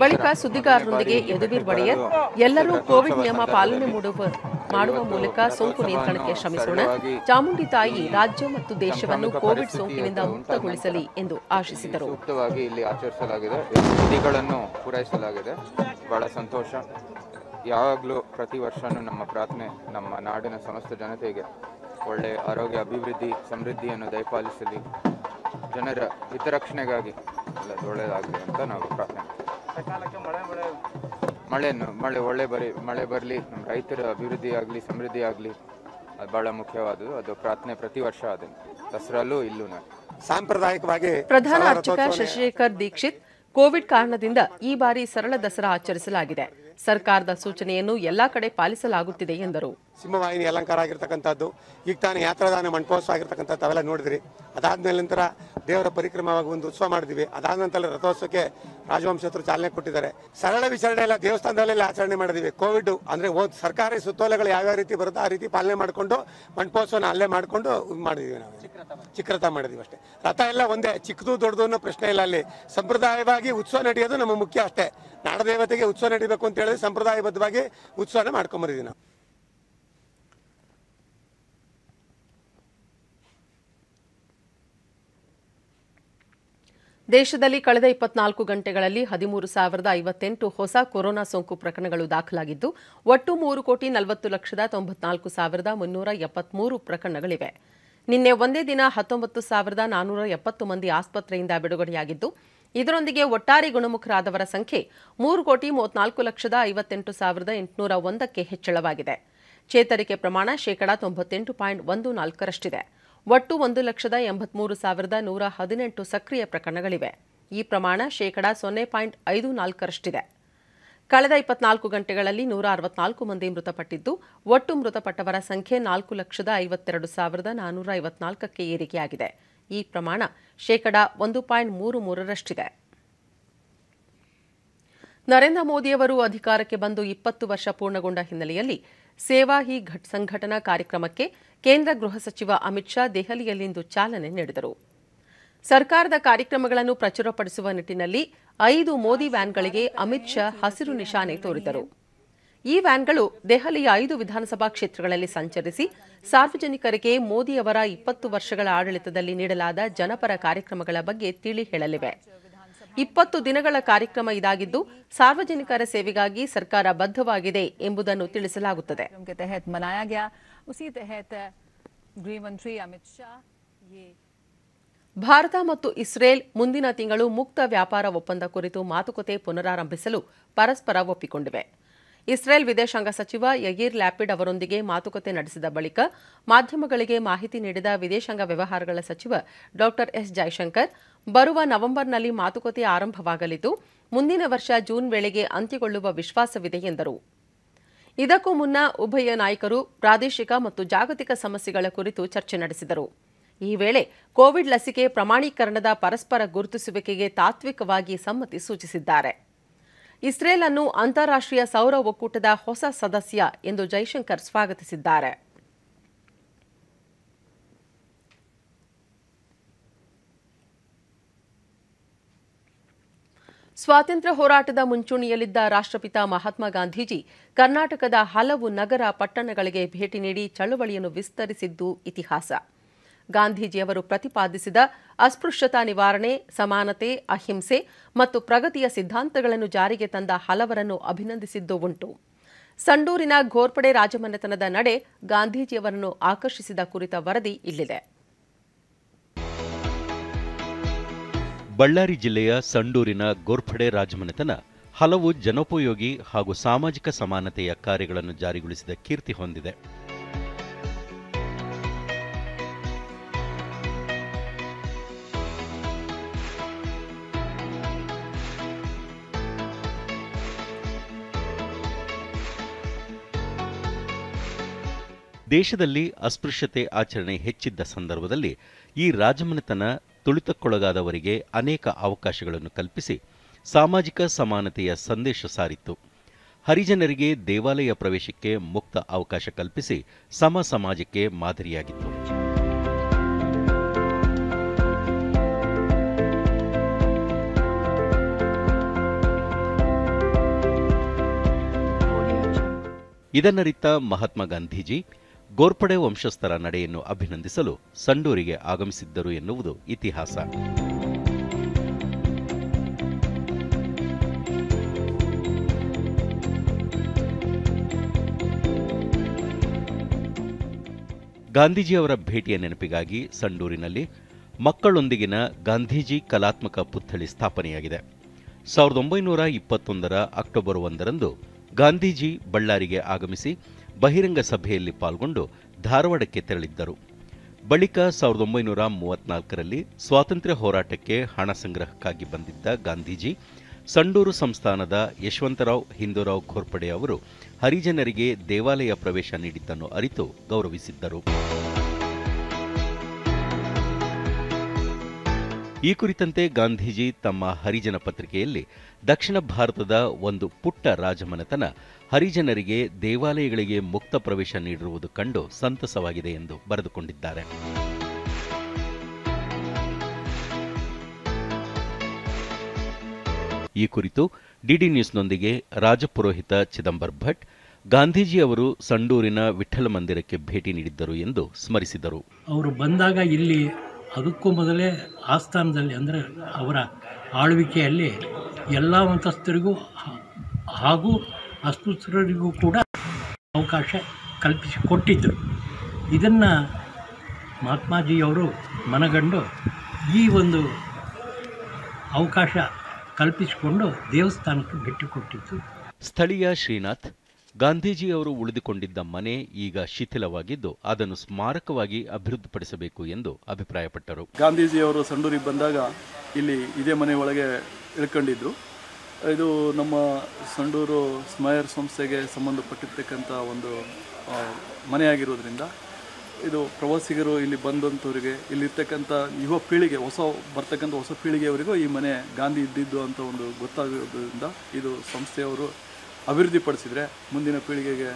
ಬಳಿಕ ಸುದ್ದಿಗಾರರೊಂದಿಗೆ ಯದುವೀರ್ ಒಡೆಯರ್ ಎಲ್ಲರೂ ಕೋವಿಡ್ ನಿಯಮ ಪಾಲನೆ ಮಾಡುವ ಮಾಡುವ ಮೂಲಕ ಸೋಂಕು ನಿಯಂತ್ರಣಕ್ಕೆ ಶ್ರಮಿಸೋಣ ಚಾಮುಂಡಿ ತಾಯಿ ರಾಜ್ಯ ಮತ್ತು ದೇಶವನ್ನು ಕೋವಿಡ್ ಸೋಂಕಿನಿಂದ ಮುಕ್ತಗೊಳಿಸಲಿ ಎಂದು ಆಶಿಸಿದರು ಸೂಕ್ತವಾಗಿ ಇಲ್ಲಿ ಆಚರಿಸಲಾಗಿದೆ ವಿಧಿಗಳನ್ನು ಪೂರೈಸಲಾಗಿದೆ ಬಹಳ ಸಂತೋಷ ಯಾವಾಗಲೂ ಪ್ರತಿ ವರ್ಷನೂ ನಮ್ಮ ಪ್ರಾರ್ಥನೆ ನಮ್ಮ ನಾಡಿನ ಸಮಸ್ತ ಜನತೆಗೆ ಒಳ್ಳೆಯ ಆರೋಗ್ಯ ಅಭಿವೃದ್ಧಿ ಸಮೃದ್ಧಿಯನ್ನು ದಯಪಾಲಿಸಲಿ ಜನರ ಹಿತರಕ್ಷಣೆಗಾಗಿ ಒಳ್ಳೆಯದಾಗಲಿ ಅಂತ ನಾವು ಪ್ರಾರ್ಥನೆ ಸಕಾಲಕ್ಕೆ ಮಳೆ ಮಳೆ ಮಳೆಯನ್ನು ಮಳೆ ಒಳ್ಳೆ ಬರಿ ಮಳೆ ಬರಲಿ ನಮ್ಮ ರೈತರ ಅಭಿವೃದ್ಧಿ ಆಗಲಿ ಸಮೃದ್ಧಿ ಆಗಲಿ ಅದು ಬಹಳ ಮುಖ್ಯವಾದದ್ದು ಅದು ಪ್ರಾರ್ಥನೆ ಪ್ರತಿ ವರ್ಷ ಅದನ್ನು ದಸರಲ್ಲೂ ಇಲ್ಲೂ ಸಾಂಪ್ರದಾಯಿಕವಾಗಿ ಪ್ರಧಾನ ಅರ್ಚಕ ಶಶಿಶೇಖರ್ ದೀಕ್ಷಿತ್ ಕೋವಿಡ್ ಕಾರಣದಿಂದ ಈ ಬಾರಿ ಸರಳ ದಸರಾ ಆಚರಿಸಲಾಗಿದೆ ಸರ್ಕಾರದ ಸೂಚನೆಯನ್ನು ಎಲ್ಲಾ ಕಡೆ ಪಾಲಿಸಲಾಗುತ್ತಿದೆ ಎಂದರು ಸಿಂಹವಾಹಿನಿ ಅಲಂಕಾರ ಆಗಿರ್ತಕ್ಕಂಥದ್ದು ಈಗ ತಾನೇ ಯಾತ್ರಾದಾನ ಮಂಟಪೋತ್ಸವ ಆಗಿರ್ತಕ್ಕಂಥದ್ದು ಅವೆಲ್ಲ ನೋಡಿದ್ರಿ ಅದಾದಮೇಲೆ ನಂತರ ದೇವರ ಪರಿಕ್ರಮವಾಗಿ ಒಂದು ಉತ್ಸವ ಮಾಡಿದ್ವಿ ಅದಾದ ನಂತರ ರಥೋತ್ಸವಕ್ಕೆ ರಾಜವಂಶಸ್ಥರು ಚಾಲನೆ ಕೊಟ್ಟಿದ್ದಾರೆ ಸರಳ ವಿಚಾರಣೆ ಎಲ್ಲ ದೇವಸ್ಥಾನದಲ್ಲೆಲ್ಲ ಆಚರಣೆ ಮಾಡಿದ್ವಿ ಕೋವಿಡ್ ಅಂದರೆ ಸರ್ಕಾರಿ ಸುತ್ತೋಲೆಗಳು ಯಾವ್ಯಾವ ರೀತಿ ಬರುತ್ತೋ ಆ ರೀತಿ ಪಾಲನೆ ಮಾಡಿಕೊಂಡು ಮಂಟಪೋತ್ಸವನ ಅಲ್ಲೇ ಮಾಡಿಕೊಂಡು ಮಾಡಿದ್ವಿ ನಾವು ಚಿಕ್ಕ ರಥ ಮಾಡಿದ್ವಿ ಅಷ್ಟೇ ರಥ ಎಲ್ಲ ಒಂದೇ ಚಿಕ್ಕದು ದೊಡ್ಡದು ಅನ್ನೋ ಪ್ರಶ್ನೆ ಇಲ್ಲ ಅಲ್ಲಿ ಸಂಪ್ರದಾಯವಾಗಿ ಉತ್ಸವ ನಡೆಯೋದು ನಮ್ಮ ಮುಖ್ಯ ಅಷ್ಟೇ ನಾಡದೇವತೆಗೆ ಉತ್ಸವ ನಡೀಬೇಕು ಅಂತ ಹೇಳಿದ್ರೆ ಸಂಪ್ರದಾಯಬದ್ಧವಾಗಿ ಉತ್ಸವನ ಮಾಡ್ಕೊಂಬರಿದ್ವಿ ನಾವು ದೇಶದಲ್ಲಿ ಕಳೆದ ಇಪ್ಪತ್ನಾಲ್ಕು ಗಂಟೆಗಳಲ್ಲಿ ಹದಿಮೂರು ಸಾವಿರದ ಐವತ್ತೆಂಟು ಹೊಸ ಕೊರೋನಾ ಸೋಂಕು ಪ್ರಕರಣಗಳು ದಾಖಲಾಗಿದ್ದು ಒಟ್ಟು ಮೂರು ಕೋಟಿ ನಲವತ್ತು ಲಕ್ಷದ ತೊಂಬತ್ನಾಲ್ಕು ಸಾವಿರದ ಮುನ್ನೂರ ಎಪ್ಪತ್ಮೂರು ಪ್ರಕರಣಗಳಿವೆ ನಿನ್ನೆ ಒಂದೇ ದಿನ ಹತ್ತೊಂಬತ್ತು ಸಾವಿರದ ನಾನೂರ ಎಪ್ಪತ್ತು ಮಂದಿ ಆಸ್ಪತ್ರೆಯಿಂದ ಬಿಡುಗಡೆಯಾಗಿದ್ದು ಇದರೊಂದಿಗೆ ಒಟ್ಟಾರೆ ಗುಣಮುಖರಾದವರ ಸಂಖ್ಯೆ ಮೂರು ಕೋಟಿ ಮೂವತ್ನಾಲ್ಕು ಲಕ್ಷದ ಐವತ್ತೆಂಟು ಸಾವಿರದ ಎಂಟುನೂರ ಒಂದಕ್ಕೆ ಹೆಚ್ಚಳವಾಗಿದೆ ಚೇತರಿಕೆ ಪ್ರಮಾಣ ಶೇಕಡಾ ತೊಂಬತ್ತೆಂಟು ಪಾಯಿಂಟ್ ಒಂದು ನಾಲ್ಕರಷ್ಟಿದೆ ಒಟ್ಟು ಒಂದು ಲಕ್ಷದ ಎಂಬತ್ಮೂರು ಸಾವಿರದ ನೂರ ಹದಿನೆಂಟು ಸಕ್ರಿಯ ಪ್ರಕರಣಗಳಿವೆ ಈ ಪ್ರಮಾಣ ಶೇಕಡಾ ಸೊನ್ನೆ ಪಾಯಿಂಟ್ ಐದು ನಾಲ್ಕರಷ್ಟಿದೆ ಕಳೆದ ಇಪ್ಪತ್ನಾಲ್ಕು ಗಂಟೆಗಳಲ್ಲಿ ನೂರ ಅರವತ್ನಾಲ್ಕು ಮಂದಿ ಮೃತಪಟ್ಟಿದ್ದು ಒಟ್ಟು ಮೃತಪಟ್ಟವರ ಸಂಖ್ಯೆ ನಾಲ್ಕು ಲಕ್ಷದ ಐವತ್ತೆರಡು ಸಾವಿರದ ನಾನ್ನೂರ ಐವತ್ನಾಲ್ಕಕ್ಕೆ ಏರಿಕೆಯಾಗಿದೆ ಈ ಪ್ರಮಾಣ ಶೇಕಡಾ ಒಂದು ಪಾಯಿಂಟ್ ಮೂರು ಮೂರರಷ್ಟಿದೆ ನರೇಂದ್ರ ಮೋದಿಯವರು ಅಧಿಕಾರಕ್ಕೆ ಬಂದು ಇಪ್ಪತ್ತು ವರ್ಷ ಪೂರ್ಣಗೊಂಡ ಹಿನ್ನೆಲೆಯಲ್ಲಿ ಸೇವಾ ಹಿ ಘಟ್ ಸಂಘಟನಾ ಕಾರ್ಯಕ್ರಮಕ್ಕೆ ಕೇಂದ್ರ ಗೃಹ ಸಚಿವ ಅಮಿತ್ ಶಾ ದೆಹಲಿಯಲ್ಲಿಂದು ಚಾಲನೆ ನೀಡಿದರು ಸರ್ಕಾರದ ಕಾರ್ಯಕ್ರಮಗಳನ್ನು ಪ್ರಚುರಪಡಿಸುವ ನಿಟ್ಟಿನಲ್ಲಿ ಐದು ಮೋದಿ ವ್ಯಾನ್ಗಳಿಗೆ ಅಮಿತ್ ಶಾ ಹಸಿರು ನಿಶಾನೆ ತೋರಿದರು ಈ ವ್ಯಾನ್ಗಳು ದೆಹಲಿಯ ಐದು ವಿಧಾನಸಭಾ ಕ್ಷೇತ್ರಗಳಲ್ಲಿ ಸಂಚರಿಸಿ ಸಾರ್ವಜನಿಕರಿಗೆ ಮೋದಿಯವರ ಇಪ್ಪತ್ತು ವರ್ಷಗಳ ಆಡಳಿತದಲ್ಲಿ ನೀಡಲಾದ ಜನಪರ ಕಾರ್ಯಕ್ರಮಗಳ ಬಗ್ಗೆ ತಿಳಿ ಹೇಳಲಿವೆ ಇಪ್ಪತ್ತು ದಿನಗಳ ಕಾರ್ಯಕ್ರಮ ಇದಾಗಿದ್ದು ಸಾರ್ವಜನಿಕರ ಸೇವೆಗಾಗಿ ಸರ್ಕಾರ ಬದ್ಧವಾಗಿದೆ ಎಂಬುದನ್ನು ತಿಳಿಸಲಾಗುತ್ತದೆ उसी तहत ಗೃಹ ಅಮಿತ್ ಶಾ ಭಾರತ ಮತ್ತು ಇಸ್ರೇಲ್ ಮುಂದಿನ ತಿಂಗಳು ಮುಕ್ತ ವ್ಯಾಪಾರ ಒಪ್ಪಂದ ಕುರಿತು ಮಾತುಕತೆ ಪುನರಾರಂಭಿಸಲು ಪರಸ್ಪರ ಒಪ್ಪಿಕೊಂಡಿವೆ ಇಸ್ರೇಲ್ ವಿದೇಶಾಂಗ ಸಚಿವ ಯಗೀರ್ ಲ್ಯಾಪಿಡ್ ಅವರೊಂದಿಗೆ ಮಾತುಕತೆ ನಡೆಸಿದ ಬಳಿಕ ಮಾಧ್ಯಮಗಳಿಗೆ ಮಾಹಿತಿ ನೀಡಿದ ವಿದೇಶಾಂಗ ವ್ಯವಹಾರಗಳ ಸಚಿವ ಡಾ ಎಸ್ ಜೈಶಂಕರ್ ಬರುವ ನವೆಂಬರ್ನಲ್ಲಿ ಮಾತುಕತೆ ಆರಂಭವಾಗಲಿದ್ದು ಮುಂದಿನ ವರ್ಷ ಜೂನ್ ವೇಳೆಗೆ ಅಂತ್ಯಗೊಳ್ಳುವ ವಿಶ್ವಾಸವಿದೆ ಎಂದರು ಇದಕ್ಕೂ ಮುನ್ನ ಉಭಯ ನಾಯಕರು ಪ್ರಾದೇಶಿಕ ಮತ್ತು ಜಾಗತಿಕ ಸಮಸ್ಯೆಗಳ ಕುರಿತು ಚರ್ಚೆ ನಡೆಸಿದರು ಈ ವೇಳೆ ಕೋವಿಡ್ ಲಸಿಕೆ ಪ್ರಮಾಣೀಕರಣದ ಪರಸ್ಪರ ಗುರುತಿಸುವಿಕೆಗೆ ತಾತ್ವಿಕವಾಗಿ ಸಮ್ಮತಿ ಸೂಚಿಸಿದ್ದಾರೆ ಇಸ್ರೇಲ್ ಅನ್ನು ಅಂತಾರಾಷ್ಟ್ರೀಯ ಸೌರ ಒಕ್ಕೂಟದ ಹೊಸ ಸದಸ್ಯ ಎಂದು ಜೈಶಂಕರ್ ಸ್ವಾಗತಿಸಿದ್ದಾರೆ ಸ್ವಾತಂತ್ರ್ಯ ಹೋರಾಟದ ಮುಂಚೂಣಿಯಲ್ಲಿದ್ದ ರಾಷ್ಟಪಿತ ಮಹಾತ್ಮ ಗಾಂಧೀಜಿ ಕರ್ನಾಟಕದ ಹಲವು ನಗರ ಪಟ್ಟಣಗಳಿಗೆ ಭೇಟಿ ನೀಡಿ ಚಳುವಳಿಯನ್ನು ವಿಸ್ತರಿಸಿದ್ದು ಇತಿಹಾಸ ಗಾಂಧೀಜಿಯವರು ಪ್ರತಿಪಾದಿಸಿದ ಅಸ್ಪೃಶ್ಯತಾ ನಿವಾರಣೆ ಸಮಾನತೆ ಅಹಿಂಸೆ ಮತ್ತು ಪ್ರಗತಿಯ ಸಿದ್ಧಾಂತಗಳನ್ನು ಜಾರಿಗೆ ತಂದ ಹಲವರನ್ನು ಅಭಿನಂದಿಸಿದ್ದು ಉಂಟು ಸಂಡೂರಿನ ಘೋರ್ಪಡೆ ರಾಜಮನೆತನದ ನಡೆ ಗಾಂಧೀಜಿಯವರನ್ನು ಆಕರ್ಷಿಸಿದ ಕುರಿತ ವರದಿ ಇಲ್ಲಿದೆ ಬಳ್ಳಾರಿ ಜಿಲ್ಲೆಯ ಸಂಡೂರಿನ ಗೋರ್ಫಡೆ ರಾಜಮನೆತನ ಹಲವು ಜನೋಪಯೋಗಿ ಹಾಗೂ ಸಾಮಾಜಿಕ ಸಮಾನತೆಯ ಕಾರ್ಯಗಳನ್ನು ಜಾರಿಗೊಳಿಸಿದ ಕೀರ್ತಿ ಹೊಂದಿದೆ ದೇಶದಲ್ಲಿ ಅಸ್ಪೃಶ್ಯತೆ ಆಚರಣೆ ಹೆಚ್ಚಿದ್ದ ಸಂದರ್ಭದಲ್ಲಿ ಈ ರಾಜಮನೆತನ ತುಳಿತಕ್ಕೊಳಗಾದವರಿಗೆ ಅನೇಕ ಅವಕಾಶಗಳನ್ನು ಕಲ್ಪಿಸಿ ಸಾಮಾಜಿಕ ಸಮಾನತೆಯ ಸಂದೇಶ ಸಾರಿತ್ತು ಹರಿಜನರಿಗೆ ದೇವಾಲಯ ಪ್ರವೇಶಕ್ಕೆ ಮುಕ್ತ ಅವಕಾಶ ಕಲ್ಪಿಸಿ ಸಮ ಸಮಾಜಕ್ಕೆ ಮಾದರಿಯಾಗಿತ್ತು ಇದನ್ನರಿತ ಮಹಾತ್ಮ ಗಾಂಧೀಜಿ ಗೋರ್ಪಡೆ ವಂಶಸ್ಥರ ನಡೆಯನ್ನು ಅಭಿನಂದಿಸಲು ಸಂಡೂರಿಗೆ ಆಗಮಿಸಿದ್ದರು ಎನ್ನುವುದು ಇತಿಹಾಸ ಗಾಂಧೀಜಿಯವರ ಭೇಟಿಯ ನೆನಪಿಗಾಗಿ ಸಂಡೂರಿನಲ್ಲಿ ಮಕ್ಕಳೊಂದಿಗಿನ ಗಾಂಧೀಜಿ ಕಲಾತ್ಮಕ ಪುತ್ಥಳಿ ಸ್ಥಾಪನೆಯಾಗಿದೆ ಸಾವಿರದ ಒಂಬೈನೂರ ಇಪ್ಪತ್ತೊಂದರ ಅಕ್ಟೋಬರ್ ಒಂದರಂದು ಗಾಂಧೀಜಿ ಬಳ್ಳಾರಿಗೆ ಆಗಮಿಸಿ ಬಹಿರಂಗ ಸಭೆಯಲ್ಲಿ ಪಾಲ್ಗೊಂಡು ಧಾರವಾಡಕ್ಕೆ ತೆರಳಿದ್ದರು ಬಳಿಕ ಸಾವಿರದ ಒಂಬೈನೂರ ಮೂವತ್ನಾಲ್ಕರಲ್ಲಿ ಸ್ವಾತಂತ್ರ್ಯ ಹೋರಾಟಕ್ಕೆ ಹಣ ಸಂಗ್ರಹಕ್ಕಾಗಿ ಬಂದಿದ್ದ ಗಾಂಧೀಜಿ ಸಂಡೂರು ಸಂಸ್ಥಾನದ ಯಶವಂತರಾವ್ ಹಿಂದೂರಾವ್ ಘೋರ್ಪಡೆ ಅವರು ಹರಿಜನರಿಗೆ ದೇವಾಲಯ ಪ್ರವೇಶ ನೀಡಿದ್ದನ್ನು ಅರಿತು ಗೌರವಿಸಿದ್ದರು ಈ ಕುರಿತಂತೆ ಗಾಂಧೀಜಿ ತಮ್ಮ ಹರಿಜನ ಪತ್ರಿಕೆಯಲ್ಲಿ ದಕ್ಷಿಣ ಭಾರತದ ಒಂದು ಪುಟ್ಟ ರಾಜಮನೆತನ ಹರಿಜನರಿಗೆ ದೇವಾಲಯಗಳಿಗೆ ಮುಕ್ತ ಪ್ರವೇಶ ನೀಡಿರುವುದು ಕಂಡು ಸಂತಸವಾಗಿದೆ ಎಂದು ಬರೆದುಕೊಂಡಿದ್ದಾರೆ ಈ ಕುರಿತು ಡಿಡಿ ನ್ಯೂಸ್ನೊಂದಿಗೆ ರಾಜಪುರೋಹಿತ ಚಿದಂಬರ್ ಭಟ್ ಗಾಂಧೀಜಿ ಅವರು ಸಂಡೂರಿನ ವಿಠಲ ಮಂದಿರಕ್ಕೆ ಭೇಟಿ ನೀಡಿದ್ದರು ಎಂದು ಸ್ಮರಿಸಿದರು ಅವರು ಬಂದಾಗ ಇಲ್ಲಿ ಅದಕ್ಕೂ ಮೊದಲೇ ಆಸ್ಥಾನದಲ್ಲಿ ಅಂದರೆ ಅವರ ಆಳ್ವಿಕೆಯಲ್ಲಿ ಎಲ್ಲ ಅಂತಸ್ತರಿಗೂ ಹಾಗೂ ಅಸ್ಪೃಶ್ಯರಿಗೂ ಕೂಡ ಅವಕಾಶ ಕಲ್ಪಿಸಿಕೊಟ್ಟಿದ್ದರು ಇದನ್ನು ಮಹಾತ್ಮಾಜಿಯವರು ಮನಗಂಡು ಈ ಒಂದು ಅವಕಾಶ ಕಲ್ಪಿಸಿಕೊಂಡು ದೇವಸ್ಥಾನಕ್ಕೆ ಭೇಟಿ ಕೊಟ್ಟಿದ್ದು ಸ್ಥಳೀಯ ಶ್ರೀನಾಥ್ ಗಾಂಧೀಜಿಯವರು ಉಳಿದುಕೊಂಡಿದ್ದ ಮನೆ ಈಗ ಶಿಥಿಲವಾಗಿದ್ದು ಅದನ್ನು ಸ್ಮಾರಕವಾಗಿ ಅಭಿವೃದ್ಧಿಪಡಿಸಬೇಕು ಎಂದು ಅಭಿಪ್ರಾಯಪಟ್ಟರು ಗಾಂಧೀಜಿಯವರು ಸಂಡೂರಿಗೆ ಬಂದಾಗ ಇಲ್ಲಿ ಇದೇ ಮನೆ ಒಳಗೆ ಇಳ್ಕೊಂಡಿದ್ರು ಇದು ನಮ್ಮ ಸಂಡೂರು ಸ್ಮಯರ್ ಸಂಸ್ಥೆಗೆ ಸಂಬಂಧಪಟ್ಟಿರ್ತಕ್ಕಂಥ ಒಂದು ಮನೆಯಾಗಿರೋದ್ರಿಂದ ಇದು ಪ್ರವಾಸಿಗರು ಇಲ್ಲಿ ಬಂದಂಥವರಿಗೆ ಇಲ್ಲಿರ್ತಕ್ಕಂಥ ಯುವ ಪೀಳಿಗೆ ಹೊಸ ಬರ್ತಕ್ಕಂಥ ಹೊಸ ಪೀಳಿಗೆಯವರಿಗೂ ಈ ಮನೆ ಗಾಂಧಿ ಇದ್ದಿದ್ದು ಅಂತ ಒಂದು ಗೊತ್ತಾಗಿರೋದ್ರಿಂದ ಇದು ಸಂಸ್ಥೆಯವರು ಅಭಿವೃದ್ಧಿಪಡಿಸಿದರೆ ಮುಂದಿನ ಪೀಳಿಗೆಗೆ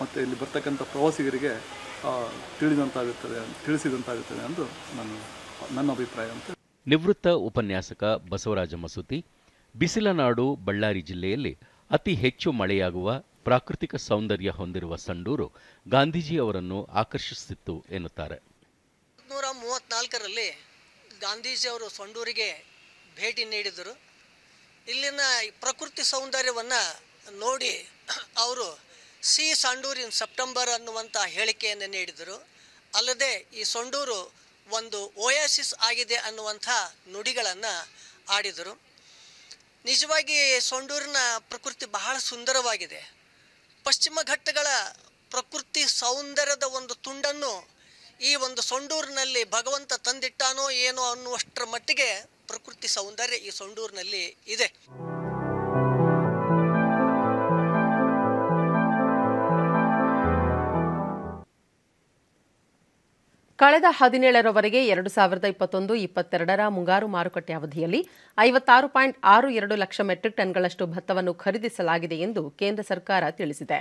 ಮತ್ತು ಇಲ್ಲಿ ಬರ್ತಕ್ಕಂಥ ಪ್ರವಾಸಿಗರಿಗೆ ತಿಳಿದಂತಾಗುತ್ತದೆ ತಿಳಿಸಿದಂತಾಗುತ್ತದೆ ಎಂದು ನನ್ನ ನನ್ನ ಅಭಿಪ್ರಾಯ ಅಂತ ನಿವೃತ್ತ ಉಪನ್ಯಾಸಕ ಬಸವರಾಜ ಮಸೂತಿ ಬಿಸಿಲ ನಾಡು ಬಳ್ಳಾರಿ ಜಿಲ್ಲೆಯಲ್ಲಿ ಅತಿ ಹೆಚ್ಚು ಮಳೆಯಾಗುವ ಪ್ರಾಕೃತಿಕ ಸೌಂದರ್ಯ ಹೊಂದಿರುವ ಸಂಡೂರು ಗಾಂಧೀಜಿ ಅವರನ್ನು ಆಕರ್ಷಿಸಿತ್ತು ಎನ್ನುತ್ತಾರೆ ನೂರ ಮೂವತ್ತ್ನಾಲ್ಕರಲ್ಲಿ ಗಾಂಧೀಜಿ ಅವರು ಸಂಡೂರಿಗೆ ಭೇಟಿ ನೀಡಿದರು ಇಲ್ಲಿನ ಪ್ರಕೃತಿ ಸೌಂದರ್ಯವನ್ನು ನೋಡಿ ಅವರು ಸಿ ಸಂಡೂರಿನ ಸೆಪ್ಟೆಂಬರ್ ಅನ್ನುವಂಥ ಹೇಳಿಕೆಯನ್ನು ನೀಡಿದರು ಅಲ್ಲದೆ ಈ ಸೊಂಡೂರು ಒಂದು ಓಯಾಸಿಸ್ ಆಗಿದೆ ಅನ್ನುವಂಥ ನುಡಿಗಳನ್ನು ಆಡಿದರು ನಿಜವಾಗಿ ಸೊಂಡೂರಿನ ಪ್ರಕೃತಿ ಬಹಳ ಸುಂದರವಾಗಿದೆ ಪಶ್ಚಿಮ ಘಟ್ಟಗಳ ಪ್ರಕೃತಿ ಸೌಂದರ್ಯದ ಒಂದು ತುಂಡನ್ನು ಈ ಒಂದು ಸೊಂಡೂರಿನಲ್ಲಿ ಭಗವಂತ ತಂದಿಟ್ಟಾನೋ ಏನೋ ಅನ್ನುವಷ್ಟರ ಮಟ್ಟಿಗೆ ಪ್ರಕೃತಿ ಸೌಂದರ್ಯ ಈ ಸೊಂಡೂರಿನಲ್ಲಿ ಇದೆ ಕಳೆದ ಹದಿನೇಳರವರೆಗೆ ಎರಡು ಸಾವಿರದ ಇಪ್ಪತ್ತೊಂದು ಇಪ್ಪತ್ತೆರಡರ ಮುಂಗಾರು ಮಾರುಕಟ್ಟೆ ಅವಧಿಯಲ್ಲಿ ಐವತ್ತಾರು ಪಾಯಿಂಟ್ ಆರು ಎರಡು ಲಕ್ಷ ಮೆಟ್ರಿಕ್ ಟನ್ಗಳಷ್ಟು ಭತ್ತವನ್ನು ಖರೀದಿಸಲಾಗಿದೆ ಎಂದು ಕೇಂದ್ರ ಸರ್ಕಾರ ತಿಳಿಸಿದೆ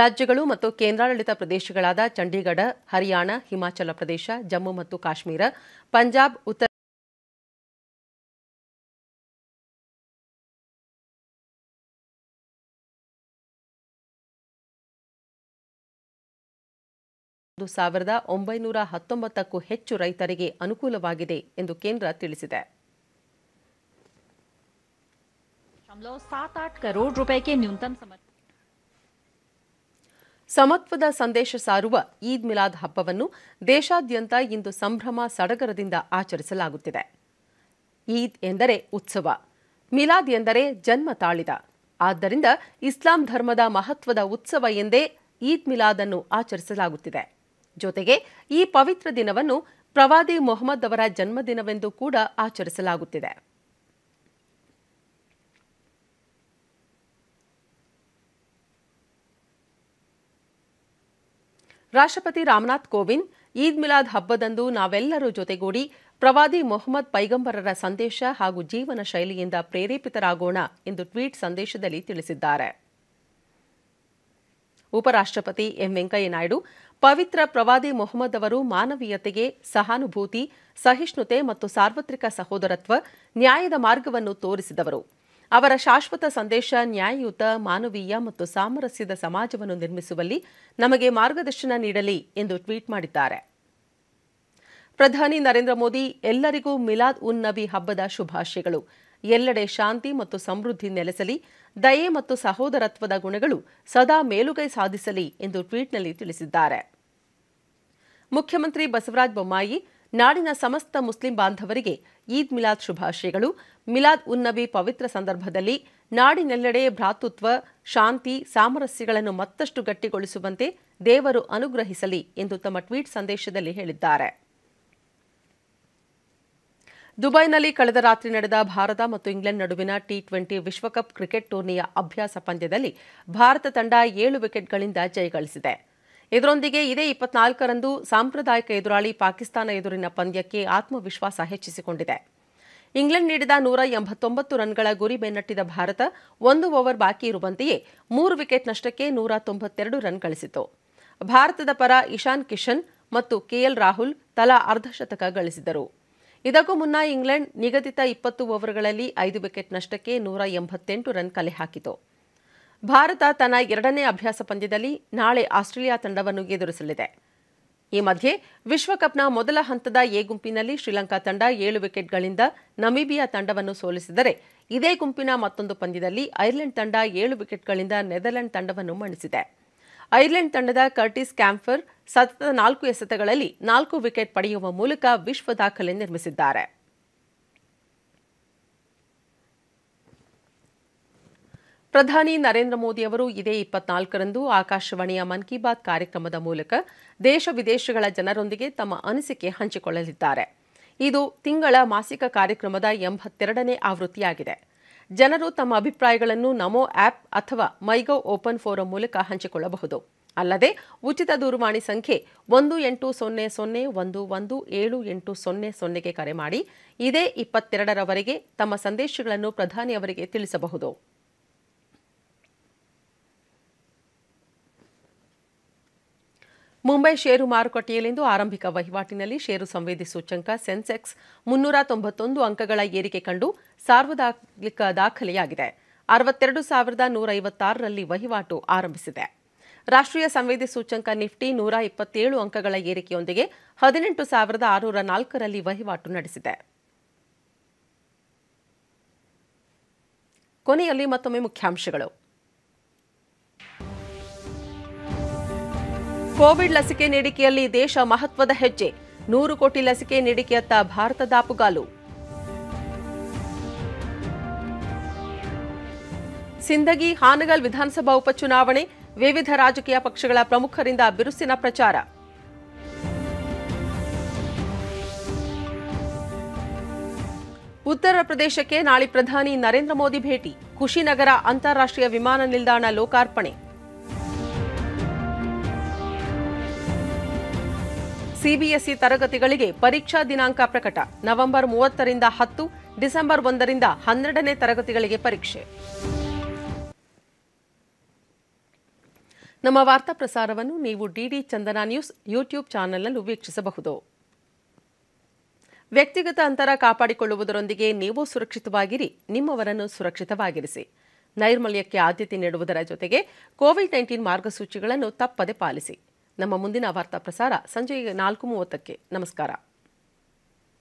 ರಾಜ್ಯಗಳು ಮತ್ತು ಕೇಂದ್ರಾಡಳಿತ ಪ್ರದೇಶಗಳಾದ ಚಂಡೀಗಢ ಹರಿಯಾಣ ಹಿಮಾಚಲ ಪ್ರದೇಶ ಜಮ್ಮು ಮತ್ತು ಕಾಶ್ಮೀರ ಪಂಜಾಬ್ ಉತ್ತರ ಸಾವಿರದ ಒಂಬೈನೂರ ಹತ್ತೊಂಬತ್ತಕ್ಕೂ ಹೆಚ್ಚು ರೈತರಿಗೆ ಅನುಕೂಲವಾಗಿದೆ ಎಂದು ಕೇಂದ್ರ ತಿಳಿಸಿದೆ ಸಮತ್ವದ ಸಂದೇಶ ಸಾರುವ ಈದ್ ಮಿಲಾದ್ ಹಬ್ಬವನ್ನು ದೇಶಾದ್ಯಂತ ಇಂದು ಸಂಭ್ರಮ ಸಡಗರದಿಂದ ಆಚರಿಸಲಾಗುತ್ತಿದೆ ಈದ್ ಎಂದರೆ ಉತ್ಸವ ಮಿಲಾದ್ ಎಂದರೆ ಜನ್ಮ ತಾಳಿದ ಆದ್ದರಿಂದ ಇಸ್ಲಾಂ ಧರ್ಮದ ಮಹತ್ವದ ಉತ್ಸವ ಎಂದೇ ಈದ್ ಮಿಲಾದ್ ಅನ್ನು ಆಚರಿಸಲಾಗುತ್ತಿದೆ ಜೊತೆಗೆ ಈ ಪವಿತ್ರ ದಿನವನ್ನು ಪ್ರವಾದಿ ಮೊಹಮ್ಮದ್ ಅವರ ಜನ್ಮದಿನವೆಂದು ಕೂಡ ಆಚರಿಸಲಾಗುತ್ತಿದೆ ರಾಷ್ಟ್ರಪತಿ ರಾಮನಾಥ್ ಕೋವಿಂದ್ ಈದ್ ಮಿಲಾದ್ ಹಬ್ಬದಂದು ನಾವೆಲ್ಲರೂ ಜೊತೆಗೂಡಿ ಪ್ರವಾದಿ ಮೊಹಮ್ಮದ್ ಪೈಗಂಬರರ ಸಂದೇಶ ಹಾಗೂ ಜೀವನ ಶೈಲಿಯಿಂದ ಪ್ರೇರೇಪಿತರಾಗೋಣ ಎಂದು ಟ್ವೀಟ್ ಸಂದೇಶದಲ್ಲಿ ತಿಳಿಸಿದ್ದಾರೆ ಉಪರಾಷ್ಟ್ರಪತಿ ಎಂ ವೆಂಕಯ್ಯನಾಯ್ಡು ಪವಿತ್ರ ಪ್ರವಾದಿ ಮೊಹಮ್ಮದ್ ಅವರು ಮಾನವೀಯತೆಗೆ ಸಹಾನುಭೂತಿ ಸಹಿಷ್ಣುತೆ ಮತ್ತು ಸಾರ್ವತ್ರಿಕ ಸಹೋದರತ್ವ ನ್ಯಾಯದ ಮಾರ್ಗವನ್ನು ತೋರಿಸಿದವರು ಅವರ ಶಾಶ್ವತ ಸಂದೇಶ ನ್ಯಾಯಯುತ ಮಾನವೀಯ ಮತ್ತು ಸಾಮರಸ್ಯದ ಸಮಾಜವನ್ನು ನಿರ್ಮಿಸುವಲ್ಲಿ ನಮಗೆ ಮಾರ್ಗದರ್ಶನ ನೀಡಲಿ ಎಂದು ಟ್ವೀಟ್ ಮಾಡಿದ್ದಾರೆ ಪ್ರಧಾನಿ ನರೇಂದ್ರ ಮೋದಿ ಎಲ್ಲರಿಗೂ ಮಿಲಾದ್ ಉನ್ ನಬಿ ಹಬ್ಬದ ಶುಭಾಶಯಗಳು ಎಲ್ಲೆಡೆ ಶಾಂತಿ ಮತ್ತು ಸಮೃದ್ಧಿ ನೆಲೆಸಲಿ ದಯೆ ಮತ್ತು ಸಹೋದರತ್ವದ ಗುಣಗಳು ಸದಾ ಮೇಲುಗೈ ಸಾಧಿಸಲಿ ಎಂದು ಟ್ವೀಟ್ನಲ್ಲಿ ತಿಳಿಸಿದ್ದಾರೆ ಮುಖ್ಯಮಂತ್ರಿ ಬಸವರಾಜ ಬೊಮ್ಮಾಯಿ ನಾಡಿನ ಸಮಸ್ತ ಮುಸ್ಲಿಂ ಬಾಂಧವರಿಗೆ ಈದ್ ಮಿಲಾದ್ ಶುಭಾಶಯಗಳು ಮಿಲಾದ್ ಉನ್ನಬಿ ಪವಿತ್ರ ಸಂದರ್ಭದಲ್ಲಿ ನಾಡಿನೆಲ್ಲೆಡೆ ಭ್ರಾತೃತ್ವ ಶಾಂತಿ ಸಾಮರಸ್ಯಗಳನ್ನು ಮತ್ತಷ್ಟು ಗಟ್ಟಿಗೊಳಿಸುವಂತೆ ದೇವರು ಅನುಗ್ರಹಿಸಲಿ ಎಂದು ತಮ್ಮ ಟ್ವೀಟ್ ಸಂದೇಶದಲ್ಲಿ ಹೇಳಿದ್ದಾರೆ ದುಬೈನಲ್ಲಿ ಕಳೆದ ರಾತ್ರಿ ನಡೆದ ಭಾರತ ಮತ್ತು ಇಂಗ್ಲೆಂಡ್ ನಡುವಿನ ಟಿ ಟ್ವೆಂಟಿ ವಿಶ್ವಕಪ್ ಕ್ರಿಕೆಟ್ ಟೂರ್ನಿಯ ಅಭ್ಯಾಸ ಪಂದ್ಯದಲ್ಲಿ ಭಾರತ ತಂಡ ಏಳು ವಿಕೆಟ್ಗಳಿಂದ ಜಯಗಳಿಸಿದೆ ಇದರೊಂದಿಗೆ ಇದೇ ಇಪ್ಪತ್ನಾಲ್ಕರಂದು ಸಾಂಪ್ರದಾಯಿಕ ಎದುರಾಳಿ ಪಾಕಿಸ್ತಾನ ಎದುರಿನ ಪಂದ್ಯಕ್ಕೆ ಆತ್ಮವಿಶ್ವಾಸ ಹೆಚ್ಚಿಸಿಕೊಂಡಿದೆ ಇಂಗ್ಲೆಂಡ್ ನೀಡಿದ ನೂರ ಎಂಬತ್ತೊಂಬತ್ತು ರನ್ಗಳ ಗುರಿ ಬೆನ್ನಟ್ಟಿದ ಭಾರತ ಒಂದು ಓವರ್ ಬಾಕಿ ಇರುವಂತೆಯೇ ಮೂರು ವಿಕೆಟ್ ನಷ್ಟಕ್ಕೆ ನೂರ ತೊಂಬತ್ತೆರಡು ರನ್ ಗಳಿಸಿತು ಭಾರತದ ಪರ ಇಶಾನ್ ಕಿಶನ್ ಮತ್ತು ಕೆಎಲ್ ರಾಹುಲ್ ತಲಾ ಅರ್ಧಶತಕ ಗಳಿಸಿದರು ಇದಕ್ಕೂ ಮುನ್ನ ಇಂಗ್ಲೆಂಡ್ ನಿಗದಿತ ಇಪ್ಪತ್ತು ಓವರ್ಗಳಲ್ಲಿ ಐದು ವಿಕೆಟ್ ನಷ್ಟಕ್ಕೆ ನೂರ ಎಂಬತ್ತೆಂಟು ರನ್ ಕಲೆ ಹಾಕಿತು ಭಾರತ ತನ್ನ ಎರಡನೇ ಅಭ್ಯಾಸ ಪಂದ್ಯದಲ್ಲಿ ನಾಳೆ ಆಸ್ಟ್ರೇಲಿಯಾ ತಂಡವನ್ನು ಎದುರಿಸಲಿದೆ ಈ ಮಧ್ಯೆ ವಿಶ್ವಕಪ್ನ ಮೊದಲ ಹಂತದ ಎ ಗುಂಪಿನಲ್ಲಿ ಶ್ರೀಲಂಕಾ ತಂಡ ಏಳು ವಿಕೆಟ್ಗಳಿಂದ ನಮೀಬಿಯಾ ತಂಡವನ್ನು ಸೋಲಿಸಿದರೆ ಇದೇ ಗುಂಪಿನ ಮತ್ತೊಂದು ಪಂದ್ಯದಲ್ಲಿ ಐರ್ಲೆಂಡ್ ತಂಡ ಏಳು ವಿಕೆಟ್ಗಳಿಂದ ನೆದರ್ಲೆಂಡ್ ತಂಡವನ್ನು ಮಣಿಸಿದೆ ಐರ್ಲೆಂಡ್ ತಂಡದ ಕರ್ಟಿಸ್ ಕ್ಯಾಂಫರ್ ಸತತ ನಾಲ್ಕು ಎಸೆತಗಳಲ್ಲಿ ನಾಲ್ಕು ವಿಕೆಟ್ ಪಡೆಯುವ ಮೂಲಕ ವಿಶ್ವ ದಾಖಲೆ ನಿರ್ಮಿಸಿದ್ದಾರೆ ಪ್ರಧಾನಿ ನರೇಂದ್ರ ಮೋದಿ ಅವರು ಇದೇ ಇಪ್ಪತ್ನಾಲ್ಕರಂದು ಆಕಾಶವಾಣಿಯ ಮನ್ ಕಿ ಬಾತ್ ಕಾರ್ಯಕ್ರಮದ ಮೂಲಕ ದೇಶ ವಿದೇಶಗಳ ಜನರೊಂದಿಗೆ ತಮ್ಮ ಅನಿಸಿಕೆ ಹಂಚಿಕೊಳ್ಳಲಿದ್ದಾರೆ ಇದು ತಿಂಗಳ ಮಾಸಿಕ ಕಾರ್ಯಕ್ರಮದ ಎಂಬತ್ತೆರಡನೇ ಆವೃತ್ತಿಯಾಗಿದೆ ಜನರು ತಮ್ಮ ಅಭಿಪ್ರಾಯಗಳನ್ನು ನಮೋ ಆ್ಯಪ್ ಅಥವಾ ಮೈಗೌ ಓಪನ್ ಫೋರಂ ಮೂಲಕ ಹಂಚಿಕೊಳ್ಳಬಹುದು ಅಲ್ಲದೆ ಉಚಿತ ದೂರವಾಣಿ ಸಂಖ್ಯೆ ಒಂದು ಎಂಟು ಸೊನ್ನೆ ಸೊನ್ನೆ ಒಂದು ಒಂದು ಏಳು ಎಂಟು ಸೊನ್ನೆ ಸೊನ್ನೆಗೆ ಕರೆ ಮಾಡಿ ಇದೇ ಇಪ್ಪತ್ತೆರಡರವರೆಗೆ ತಮ್ಮ ಸಂದೇಶಗಳನ್ನು ಪ್ರಧಾನಿಯವರಿಗೆ ತಿಳಿಸಬಹುದು ಮುಂಬೈ ಷೇರು ಮಾರುಕಟ್ಟೆಯಲ್ಲಿಂದು ಆರಂಭಿಕ ವಹಿವಾಟಿನಲ್ಲಿ ಷೇರು ಸಂವೇದಿ ಸೂಚ್ಯಂಕ ಸೆನ್ಸೆಕ್ಸ್ ಮುನ್ನೂರ ತೊಂಬತ್ತೊಂದು ಅಂಕಗಳ ಏರಿಕೆ ಕಂಡು ಸಾರ್ವಜನಿಕ ದಾಖಲೆಯಾಗಿದೆ ಅರವತ್ತೆರಡು ಸಾವಿರದ ನೂರ ಐವತ್ತಾರರಲ್ಲಿ ವಹಿವಾಟು ಆರಂಭಿಸಿದೆ ರಾಷ್ಟ್ರೀಯ ಸಂವೇದಿ ಸೂಚ್ಯಂಕ ನಿಫ್ಟಿ ನೂರ ಇಪ್ಪತ್ತೇಳು ಅಂಕಗಳ ಏರಿಕೆಯೊಂದಿಗೆ ಹದಿನೆಂಟು ಸಾವಿರದ ಆರುನೂರ ನಾಲ್ಕರಲ್ಲಿ ವಹಿವಾಟು ನಡೆಸಿದೆ ಕೊನೆಯಲ್ಲಿ ಮತ್ತೊಮ್ಮೆ ಮುಖ್ಯಾಂಶಗಳು ಕೋವಿಡ್ ಲಸಿಕೆ ನೀಡಿಕೆಯಲ್ಲಿ ದೇಶ ಮಹತ್ವದ ಹೆಜ್ಜೆ ನೂರು ಕೋಟಿ ಲಸಿಕೆ ನೀಡಿಕೆಯತ್ತ ಭಾರತ ದಾಪುಗಾಲು ಸಿಂದಗಿ ಹಾನಗಲ್ ವಿಧಾನಸಭಾ ಉಪಚುನಾವಣೆ ವಿವಿಧ ರಾಜಕೀಯ ಪಕ್ಷಗಳ ಪ್ರಮುಖರಿಂದ ಬಿರುಸಿನ ಪ್ರಚಾರ ಉತ್ತರ ಪ್ರದೇಶಕ್ಕೆ ನಾಳೆ ಪ್ರಧಾನಿ ನರೇಂದ್ರ ಮೋದಿ ಭೇಟಿ ಖುಷಿನಗರ ಅಂತಾರಾಷ್ಟ್ರೀಯ ವಿಮಾನ ನಿಲ್ದಾಣ ಲೋಕಾರ್ಪಣೆ ಸಿಬಿಎಸ್ಇ ತರಗತಿಗಳಿಗೆ ಪರೀಕ್ಷಾ ದಿನಾಂಕ ಪ್ರಕಟ ನವೆಂಬರ್ ಮೂವತ್ತರಿಂದ ಹತ್ತು ಡಿಸೆಂಬರ್ ಒಂದರಿಂದ ಹನ್ನೆರಡನೇ ತರಗತಿಗಳಿಗೆ ಪರೀಕ್ಷೆ ನಮ್ಮ ವಾರ್ತಾ ಪ್ರಸಾರವನ್ನು ನೀವು ಡಿಡಿ ಚಂದನ ನ್ಯೂಸ್ ಯೂಟ್ಯೂಬ್ ಚಾನೆಲ್ನಲ್ಲೂ ವೀಕ್ಷಿಸಬಹುದು ವ್ಯಕ್ತಿಗತ ಅಂತರ ಕಾಪಾಡಿಕೊಳ್ಳುವುದರೊಂದಿಗೆ ನೀವು ಸುರಕ್ಷಿತವಾಗಿರಿ ನಿಮ್ಮವರನ್ನು ಸುರಕ್ಷಿತವಾಗಿರಿಸಿ ನೈರ್ಮಲ್ಯಕ್ಕೆ ಆದ್ಯತೆ ನೀಡುವುದರ ಜೊತೆಗೆ ಕೋವಿಡ್ ನೈನ್ಟೀನ್ ಮಾರ್ಗಸೂಚಿಗಳನ್ನು ತಪ್ಪದೆ ಪಾಲಿಸಿ ನಮ್ಮ ಮುಂದಿನ ವಾರ್ತಾ ಪ್ರಸಾರ ಸಂಜೆ ನಾಲ್ಕು ಮೂವತ್ತಕ್ಕೆ ನಮಸ್ಕಾರ